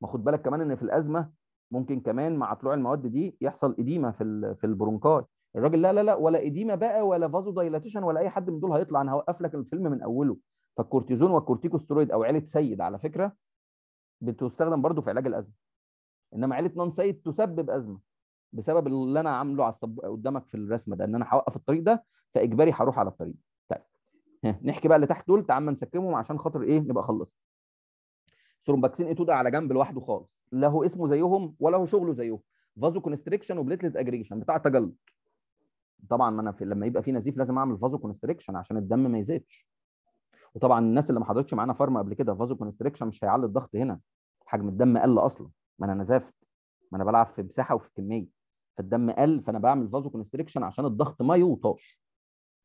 ما خد بالك كمان ان في الازمه ممكن كمان مع طلوع المواد دي يحصل اديمه في في البرونكاي الراجل لا لا لا ولا اديمه بقى ولا فازو دايلاتيشن ولا اي حد من دول هيطلع انا هوقف لك الفيلم من اوله فالكورتيزون والكورتيكوسترويد او عيله سيد على فكره بتستخدم برضو في علاج الازمه انما عيله نون سيد تسبب ازمه بسبب اللي انا عامله على الصب... قدامك في الرسمه ده ان انا هوقف الطريق ده فاجباري هروح على الطريق نحكي بقى اللي تحت دول تعال نسكمهم عشان خاطر ايه نبقى خلصنا سرومباكسين اي 2 ده على جنب لوحده خالص لا هو اسمه زيهم ولا هو شغله زيهم فازو كونستريكشن وبليتلت اجريجيشن بتاع تجلط طبعا ما انا في لما يبقى في نزيف لازم اعمل فازو كونستريكشن عشان الدم ما يزيدش وطبعا الناس اللي ما حضرتش معانا فارما قبل كده فازو كونستريكشن مش هيعلي الضغط هنا حجم الدم قل اصلا ما انا نزفت ما انا بلعب في مساحه وفي كميه فالدم قل فانا بعمل فازو كونستريكشن عشان الضغط ما يوطاش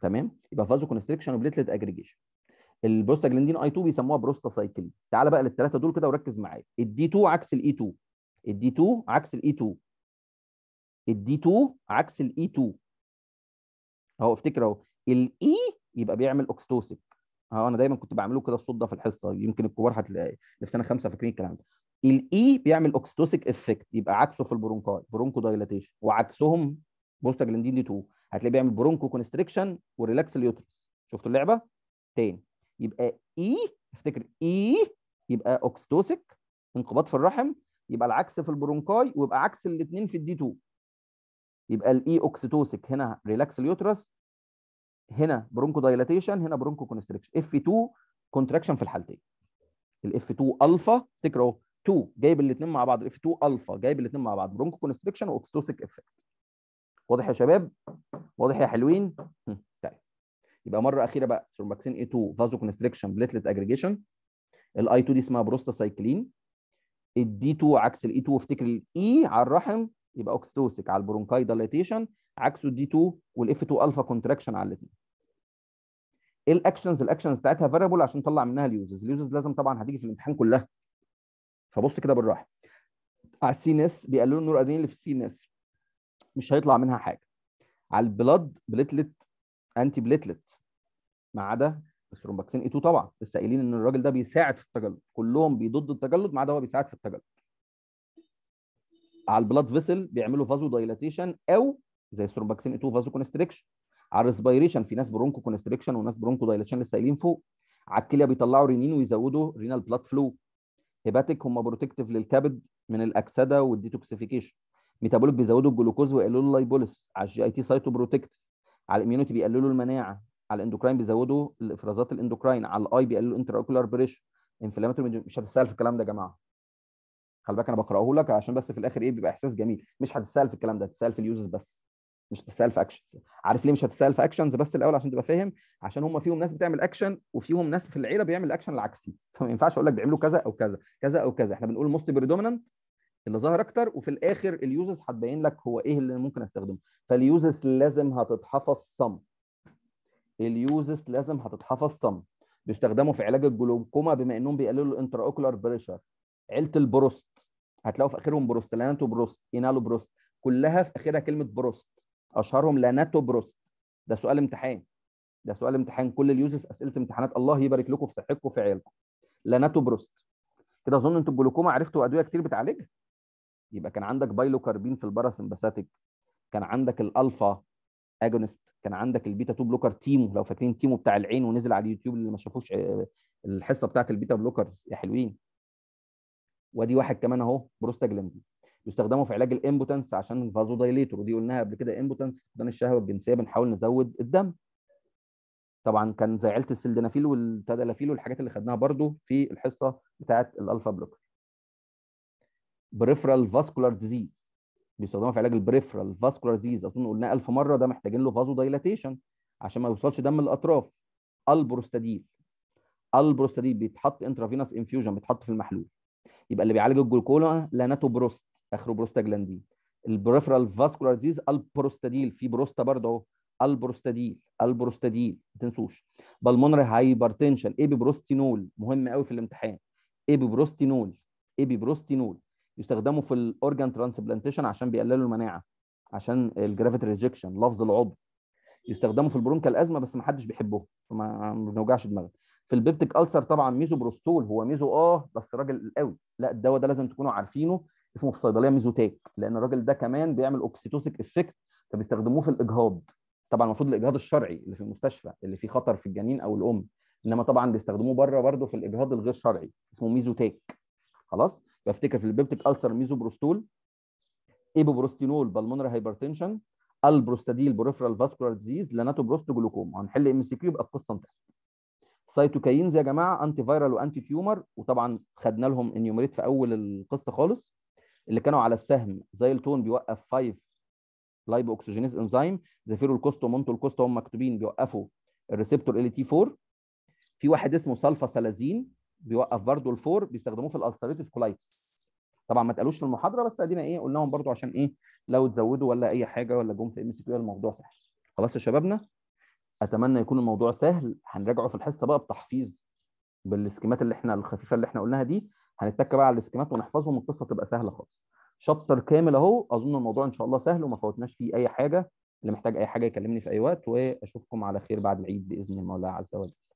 تمام يبقى فازو كونستريكشن وبليتلت اجريجيشن البروستاجلاندين اي 2 بيسموها بروستا سايكل بقى للثلاثه دول كده وركز معايا الدي 2 عكس الاي 2 الدي 2 عكس الاي 2 الدي 2 عكس الاي 2 اهو افتكر اهو الاي يبقى بيعمل اوكستوسيك اه انا دايما كنت بعمله كده الصوت ده في الحصه يمكن الكبار هتلاقي في سنه خمسه فاكرين الكلام ده الاي بيعمل اوكستوسيك افكت يبقى عكسه في البرونكاي برونكو دايلاتيشن وعكسهم بروستاجلاندين دي 2 هتلاقيه بيعمل برونكو كونستريكشن وريلاكس اليوترس شفتوا اللعبه تاني يبقى اي e، افتكر اي e، يبقى اوكستوسيك انقباض في الرحم يبقى العكس في البرونكاي ويبقى عكس الاثنين في الدي 2 يبقى الاي اوكسيتوسيك e هنا ريلاكس اليوترس هنا برونكو دايلاتيشن هنا برونكو كونستريكشن اف 2 كونتراكشن في الحالتين الاف 2 الفا افتكر اهو 2 جايب الاثنين مع بعض اف 2 الفا جايب الاثنين مع بعض برونكو كونستريكشن واوكسيتوسيك افكت واضح يا شباب واضح يا حلوين طيب يبقى مره اخيره بقى سورباكسين اي 2 فازو كونستريكشن بليتلت اجريجيشن الاي 2 دي اسمها بروستاسايكلين الدي 2 عكس الاي 2 وافتكر الاي على الرحم يبقى اوكستوسيك على البرونكاي دايليتيشن عكسه الدي 2 والاف 2 الفا كونتراكشن على الاثنين ايه الاكشنز الاكشنز بتاعتها فاريبل عشان نطلع منها اليوزز اليوزز لازم طبعا هتيجي في الامتحان كلها فبص كده بالراحه على السي ان اس بيقللوا النور ادرينالين اللي في السي ان اس مش هيطلع منها حاجه على البلاد بليتلت انتي بليتلت ما عدا الثرومباكسين اي 2 طبعا لسه قايلين ان الراجل ده بيساعد في التجلد كلهم بيضد التجلد ما عدا هو بيساعد في التجلد على البلاد فيسل بيعملوا فازو دايلاتيشن او زي الثرومباكسين اي 2 فازو كونستريكشن على الريسبيريشن في ناس برونكو كونستريكشن وناس برونكو دايلاتيشن لسه قايلين فوق على الكليه بيطلعوا رينين ويزودوا رينال بلاد فلو هيباتيك هم بروتكتيف للكبد من الاكسده والديتوكسيفيكيشن ميتابوليك بيزودوا الجلوكوز ويقللوا اللايبوليس على الجي اي تي سايتو على الاميونيتي بيقللوا المناعه على الاندوكراين بيزودوا الافرازات الاندوكراين على الاي بيقللوا اوكولار بريشر انفلاماتور مش هتستاهل في الكلام ده يا جماعه خلي بالك انا بقراه لك عشان بس في الاخر ايه بيبقى احساس جميل مش هتستاهل في الكلام ده هتستاهل في اليوزز بس مش هتستاهل في اكشنز عارف ليه مش هتستاهل في اكشنز بس الاول عشان تبقى فاهم عشان هم فيهم ناس بتعمل اكشن وفيهم ناس في العيله بيعمل اكشن العكسي فما ينفعش اقول لك بيعملوا كذا او كذا كذا او كذا احنا بنقول موست بريدومينانت اللي ظاهر اكتر وفي الاخر اليوزز هتبين لك هو ايه اللي ممكن استخدمه فاليوزز لازم هتتحفظ صم اليوزز لازم هتتحفظ صم بيستخدموا في علاج الجلوكوما بما انهم بيقللوا الانترا اوكولار بريشر عيله البروست هتلاقوا في اخرهم بروست لاناتو بروست انالو بروست كلها في اخرها كلمه بروست اشهرهم لاناتو بروست ده سؤال امتحان ده سؤال امتحان كل اليوزز اسئله امتحانات الله يبارك لكم في صحتكم وفي عيالكم لاناتو بروست كده اظن انتوا الجلوكوما عرفتوا ادويه كتير بتعالجها يبقى كان عندك بايلو كاربين في الباراسمباثيك كان عندك الالفا اجونست كان عندك البيتا 2 بلوكر تيمو لو فاكرين تيمو بتاع العين ونزل على اليوتيوب اللي ما شافوش آه، الحصه بتاعه البيتا بلوكرز يا حلوين ودي واحد كمان اهو بروستاجلاندين بيستخدموا في علاج الامبوتنس عشان الفازو دايليتور ودي قلناها قبل كده امبوتنس فقدان الشهوه الجنسيه بنحاول نزود الدم طبعا كان زي عيله السلدنافيل والتادلافيل والحاجات اللي خدناها برده في الحصه بتاعه الالفا بلوكر بريفرال فاسكولار ديزيز بيستخدمها في علاج البريفرال فاسكولار ديزيز اظن قلناها 1000 مره ده محتاجين له فازو دايلاتيشن عشان ما يوصلش دم الاطراف البروستاديل البروستاديل بيتحط انترافينوس انفيوجن بيتحط في المحلول يبقى اللي بيعالج الجلوكولا لاناتو بروست اخره بروستاجلاندين البريفرال فاسكولار ديزيز البروستاديل في بروستا برضه اهو البروستاديل البروستاديل ما تنسوش بالمونري هايبرتنشن ايبي بروستينول مهم قوي في الامتحان ايبي بروستينول ايبي بروستينول يستخدموا في الاورجان ترانسبلانتيشن عشان بيقللوا المناعه عشان الجرافيتي ريجكشن لفظ العضو يستخدموا في البرونكا الأزمة بس ما حدش بيحبه فما بنوجعش دماغنا في البيبتيك السر طبعا ميزو بروستول هو ميزو اه بس راجل قوي لا الدواء ده لازم تكونوا عارفينه اسمه في الصيدليه ميزوتاك لان الراجل ده كمان بيعمل اوكسيتوسيك افكت فبيستخدموه في الاجهاض طبعا المفروض الاجهاض الشرعي اللي في المستشفى اللي فيه خطر في الجنين او الام انما طبعا بيستخدموه بره برضه في الاجهاض الغير شرعي اسمه ميزوتاك خلاص بفتكر في البيبتيك ألسر ميزوبروستول ايبوبروستينول بالمونر هايبرتنشن البروستاديل بريفرال فاسكولار ديزيز بروست جلوكوم هنحل ام سي كيو يبقى القصه انتهت سايتوكاينز يا جماعه انتي فايرال وانتي تيومر وطبعا خدنا لهم انيوميريت في اول القصه خالص اللي كانوا على السهم زايلتون بيوقف 5 لايبو اوكسجينيز انزيم زفيرو الكوست ومونتو الكوست هم مكتوبين بيوقفوا الريسبتور ال تي 4 في واحد اسمه سلفا سلازين بيوقف برضو الفور بيستخدموه في الالسريتيف كولايتس طبعا ما اتقالوش في المحاضره بس ادينا ايه قلناهم برضو عشان ايه لو تزودوا ولا اي حاجه ولا جم في ام سي كيو الموضوع سهل خلاص يا شبابنا اتمنى يكون الموضوع سهل هنراجعه في الحصه بقى بتحفيظ بالسكيمات اللي احنا الخفيفه اللي احنا قلناها دي هنتك بقى على السكيمات ونحفظهم القصه تبقى سهله خالص شابتر كامل اهو اظن الموضوع ان شاء الله سهل وما فوتناش فيه اي حاجه اللي محتاج اي حاجه يكلمني في اي وقت واشوفكم على خير بعد العيد باذن المولى عز وجل